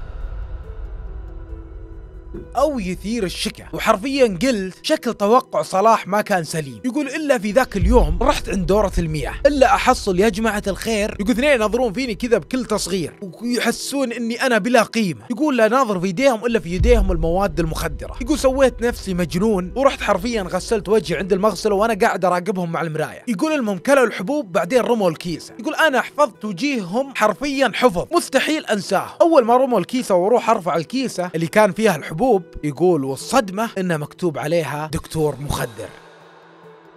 أو يثير الشكة وحرفيا قلت شكل توقع صلاح ما كان سليم يقول إلا في ذاك اليوم رحت عند دورة المياه إلا أحصل يا جماعة الخير يقول اثنين ينظرون فيني كذا بكل تصغير ويحسون أني أنا بلا قيمة يقول لا ناظر في يديهم إلا في يديهم المواد المخدرة يقول سويت نفسي مجنون ورحت حرفيا غسلت وجهي عند المغسلة وأنا قاعد أراقبهم مع المراية يقول المهم كلوا الحبوب بعدين رموا الكيسة يقول أنا حفظت وجيههم حرفيا حفظ مستحيل أنساه أول ما رموا الكيسة واروح أرفع الكيسة اللي كان فيها الحبوب الحبوب يقول والصدمة إنه مكتوب عليها دكتور مخدر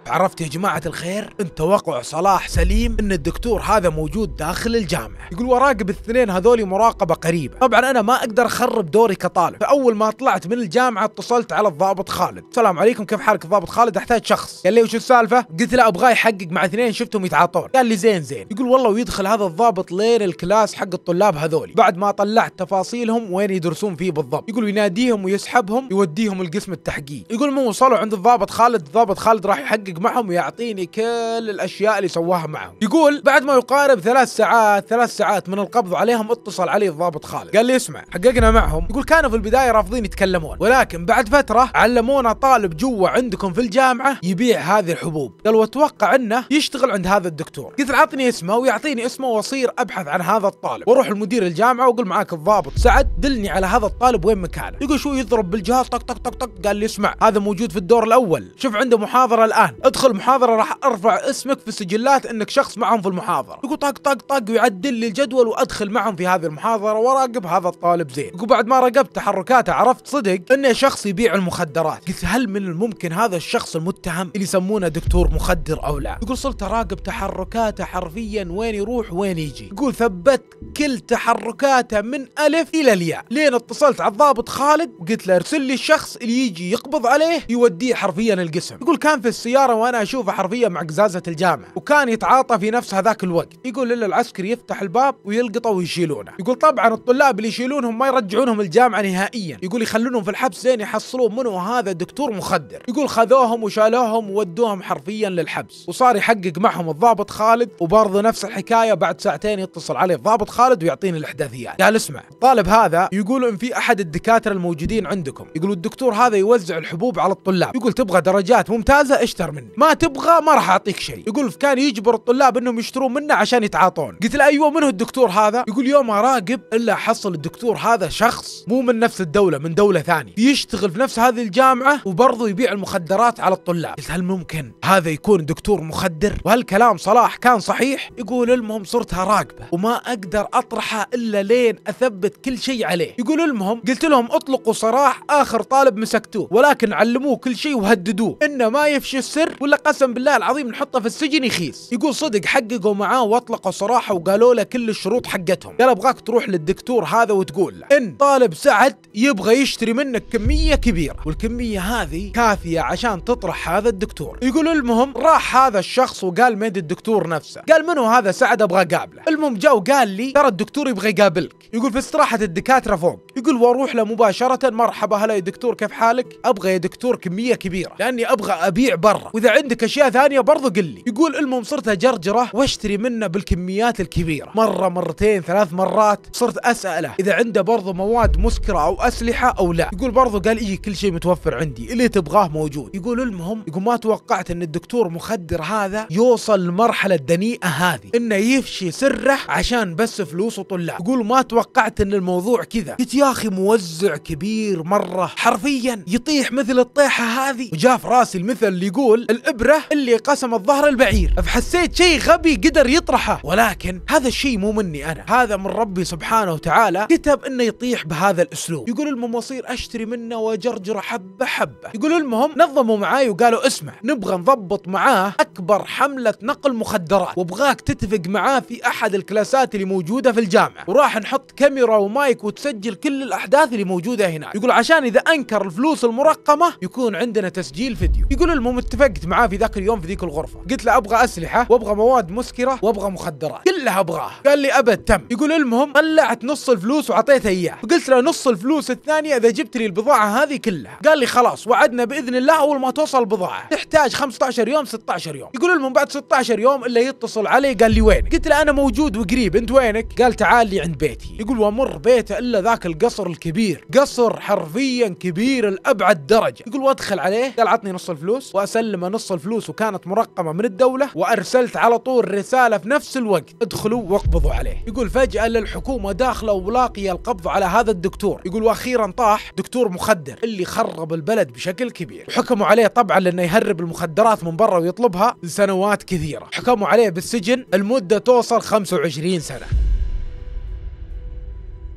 عرفت يا جماعة الخير ان توقع صلاح سليم ان الدكتور هذا موجود داخل الجامعة يقول وراقب الاثنين هذول مراقبة قريبة طبعا انا ما اقدر اخرب دوري كطالب فاول ما طلعت من الجامعة اتصلت على الضابط خالد السلام عليكم كيف حالك الضابط خالد احتاج شخص قال لي وش السالفة قلت له ابغاه يحقق مع اثنين شفتهم يتعاطون قال لي زين زين يقول والله ويدخل هذا الضابط لين الكلاس حق الطلاب هذولي بعد ما طلعت تفاصيلهم وين يدرسون فيه بالضبط يقول يناديهم ويسحبهم يوديهم القسم التحقيق يقول مو وصلوا عند الضابط خالد الضابط خالد راح يحقق يتفق معهم ويعطيني كل الاشياء اللي سواها معهم يقول بعد ما يقارب ثلاث ساعات ثلاث ساعات من القبض عليهم اتصل علي الضابط خالد قال لي اسمع حققنا معهم يقول كانوا في البدايه رافضين يتكلمون ولكن بعد فتره علمونا طالب جوا عندكم في الجامعه يبيع هذه الحبوب قال واتوقع انه يشتغل عند هذا الدكتور قلت عطني اسمه ويعطيني اسمه واصير ابحث عن هذا الطالب واروح لمدير الجامعه واقول معاك الضابط سعد دلني على هذا الطالب وين مكانه يقول شو يضرب بالجهاز طق طق طق طق قال لي اسمع هذا موجود في الدور الاول شوف عنده محاضره الان ادخل محاضره راح ارفع اسمك في السجلات انك شخص معهم في المحاضره يقول طق طق طق ويعدل لي الجدول وادخل معهم في هذه المحاضره وراقب هذا الطالب زين يقول بعد ما راقبت تحركاته عرفت صدق انه شخص يبيع المخدرات قلت هل من الممكن هذا الشخص المتهم اللي يسمونه دكتور مخدر او لا يقول صرت اراقب تحركاته حرفيا وين يروح وين يجي يقول ثبت كل تحركاته من الف الى الياء لين اتصلت على الضابط خالد وقلت له ارسل لي الشخص اللي يجي يقبض عليه يوديه حرفيا القسم يقول كان في السياره وانا اشوفه حرفيا مع قزازه الجامعه وكان يتعاطى في نفس هذاك الوقت يقول الا العسكري يفتح الباب ويلقطه ويشيلونه يقول طبعا الطلاب اللي يشيلونهم ما يرجعونهم الجامعه نهائيا يقول يخلونهم في الحبس زين يحصلون منو هذا دكتور مخدر يقول خذوهم وشالوهم وودوهم حرفيا للحبس وصار يحقق معهم الضابط خالد وبرضه نفس الحكايه بعد ساعتين يتصل عليه الضابط خالد ويعطيني الاحداثيات قال اسمع الطالب هذا يقول ان في احد الدكاتره الموجودين عندكم يقول الدكتور هذا يوزع الحبوب على الطلاب يقول تبغى درجات ممتازه اشتر منه مني ما تبغى ما راح اعطيك شيء يقول كان يجبر الطلاب انهم يشترون منه عشان يتعاطون قلت له ايوه من هو الدكتور هذا يقول يوم اراقب الا حصل الدكتور هذا شخص مو من نفس الدوله من دوله ثانيه يشتغل في نفس هذه الجامعه وبرضه يبيع المخدرات على الطلاب قلت هل ممكن هذا يكون دكتور مخدر وهل كلام صلاح كان صحيح يقول المهم صرت اراقبه وما اقدر اطرحه الا لين اثبت كل شيء عليه يقول المهم قلت لهم اطلقوا صراح اخر طالب مسكتوه ولكن علموه كل شيء وهددوه انه ما يفشي السر ولا قسم بالله العظيم نحطه في السجن يخيس يقول صدق حققوا معاه واطلقوا صراحه وقالوا له كل الشروط حقتهم قال ابغاك تروح للدكتور هذا وتقول له ان طالب سعد يبغى يشتري منك كميه كبيره والكميه هذه كافيه عشان تطرح هذا الدكتور يقول المهم راح هذا الشخص وقال ميد الدكتور نفسه قال منو هذا سعد ابغى اقابله المهم جاء وقال لي ترى الدكتور يبغى يقابلك يقول في استراحه الدكاتره فوق يقول واروح له مباشره مرحبا هلا يا دكتور كيف حالك ابغى يا دكتور كميه كبيره لاني ابغى ابيع برا واذا عندك اشياء ثانيه برضو قل لي يقول المهم صرت اجرجره واشتري منه بالكميات الكبيره مره مرتين ثلاث مرات صرت اساله اذا عنده برضو مواد مسكره او اسلحه او لا يقول برضو قال اي كل شيء متوفر عندي اللي تبغاه موجود يقول المهم يقول ما توقعت ان الدكتور مخدر هذا يوصل للمرحله الدنيئه هذه انه يفشي سره عشان بس فلوس وطلاب يقول ما توقعت ان الموضوع كذا قلت يا اخي موزع كبير مره حرفيا يطيح مثل الطيحه هذه وجاء في راسي المثل اللي يقول الابره اللي قسمت ظهر البعير فحسيت شيء غبي قدر يطرحه ولكن هذا الشيء مو مني انا هذا من ربي سبحانه وتعالى كتب انه يطيح بهذا الاسلوب يقول المصير اشتري منه واجرجره حبه حبه يقول المهم نظموا معاي وقالوا اسمع نبغى نضبط معاه اكبر حمله نقل مخدرات وابغاك تتفق معاه في احد الكلاسات اللي موجوده في الجامعه وراح نحط كاميرا ومايك وتسجل كل الاحداث اللي موجوده هناك يقول عشان اذا انكر الفلوس المرقمه يكون عندنا تسجيل فيديو يقول المهم اتفقنا كنت معاه في ذاك اليوم في ذيك الغرفه قلت له ابغى اسلحه وابغى مواد مسكره وابغى مخدرات كلها ابغاه قال لي ابد تم يقول المهم طلعت نص الفلوس وعطيته اياه فقلت له نص الفلوس الثانيه اذا جبت لي البضاعه هذه كلها قال لي خلاص وعدنا باذن الله اول ما توصل البضاعه تحتاج 15 يوم 16 يوم يقول المهم بعد 16 يوم الا يتصل علي قال لي وين قلت له انا موجود وقريب انت وينك قال تعال لي عند بيتي يقول وامر بيته الا ذاك القصر الكبير قصر حرفيا كبير لابعد درجه يقول وادخل عليه قال عطني نص الفلوس واسلمه نص الفلوس وكانت مرقمه من الدوله وارسلت على طول رساله في نفس الوقت ادخلوا واقبضوا عليه يقول فجأة للحكومة داخلة ولاقية القبض على هذا الدكتور يقول واخيرا طاح دكتور مخدر اللي خرب البلد بشكل كبير وحكموا عليه طبعا لانه يهرب المخدرات من برا ويطلبها لسنوات كثيرة حكموا عليه بالسجن المدة توصل 25 سنة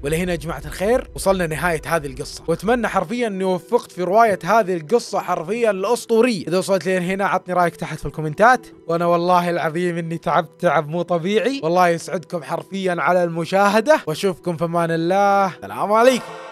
ولهنا يا جماعة الخير وصلنا نهاية هذه القصة واتمنى حرفيا اني وفقت في رواية هذه القصة حرفيا الاسطورية اذا وصلت لين هنا عطني رايك تحت في الكومنتات وانا والله العظيم اني تعبت تعب مو طبيعي والله يسعدكم حرفيا على المشاهدة واشوفكم في امان الله السلام عليكم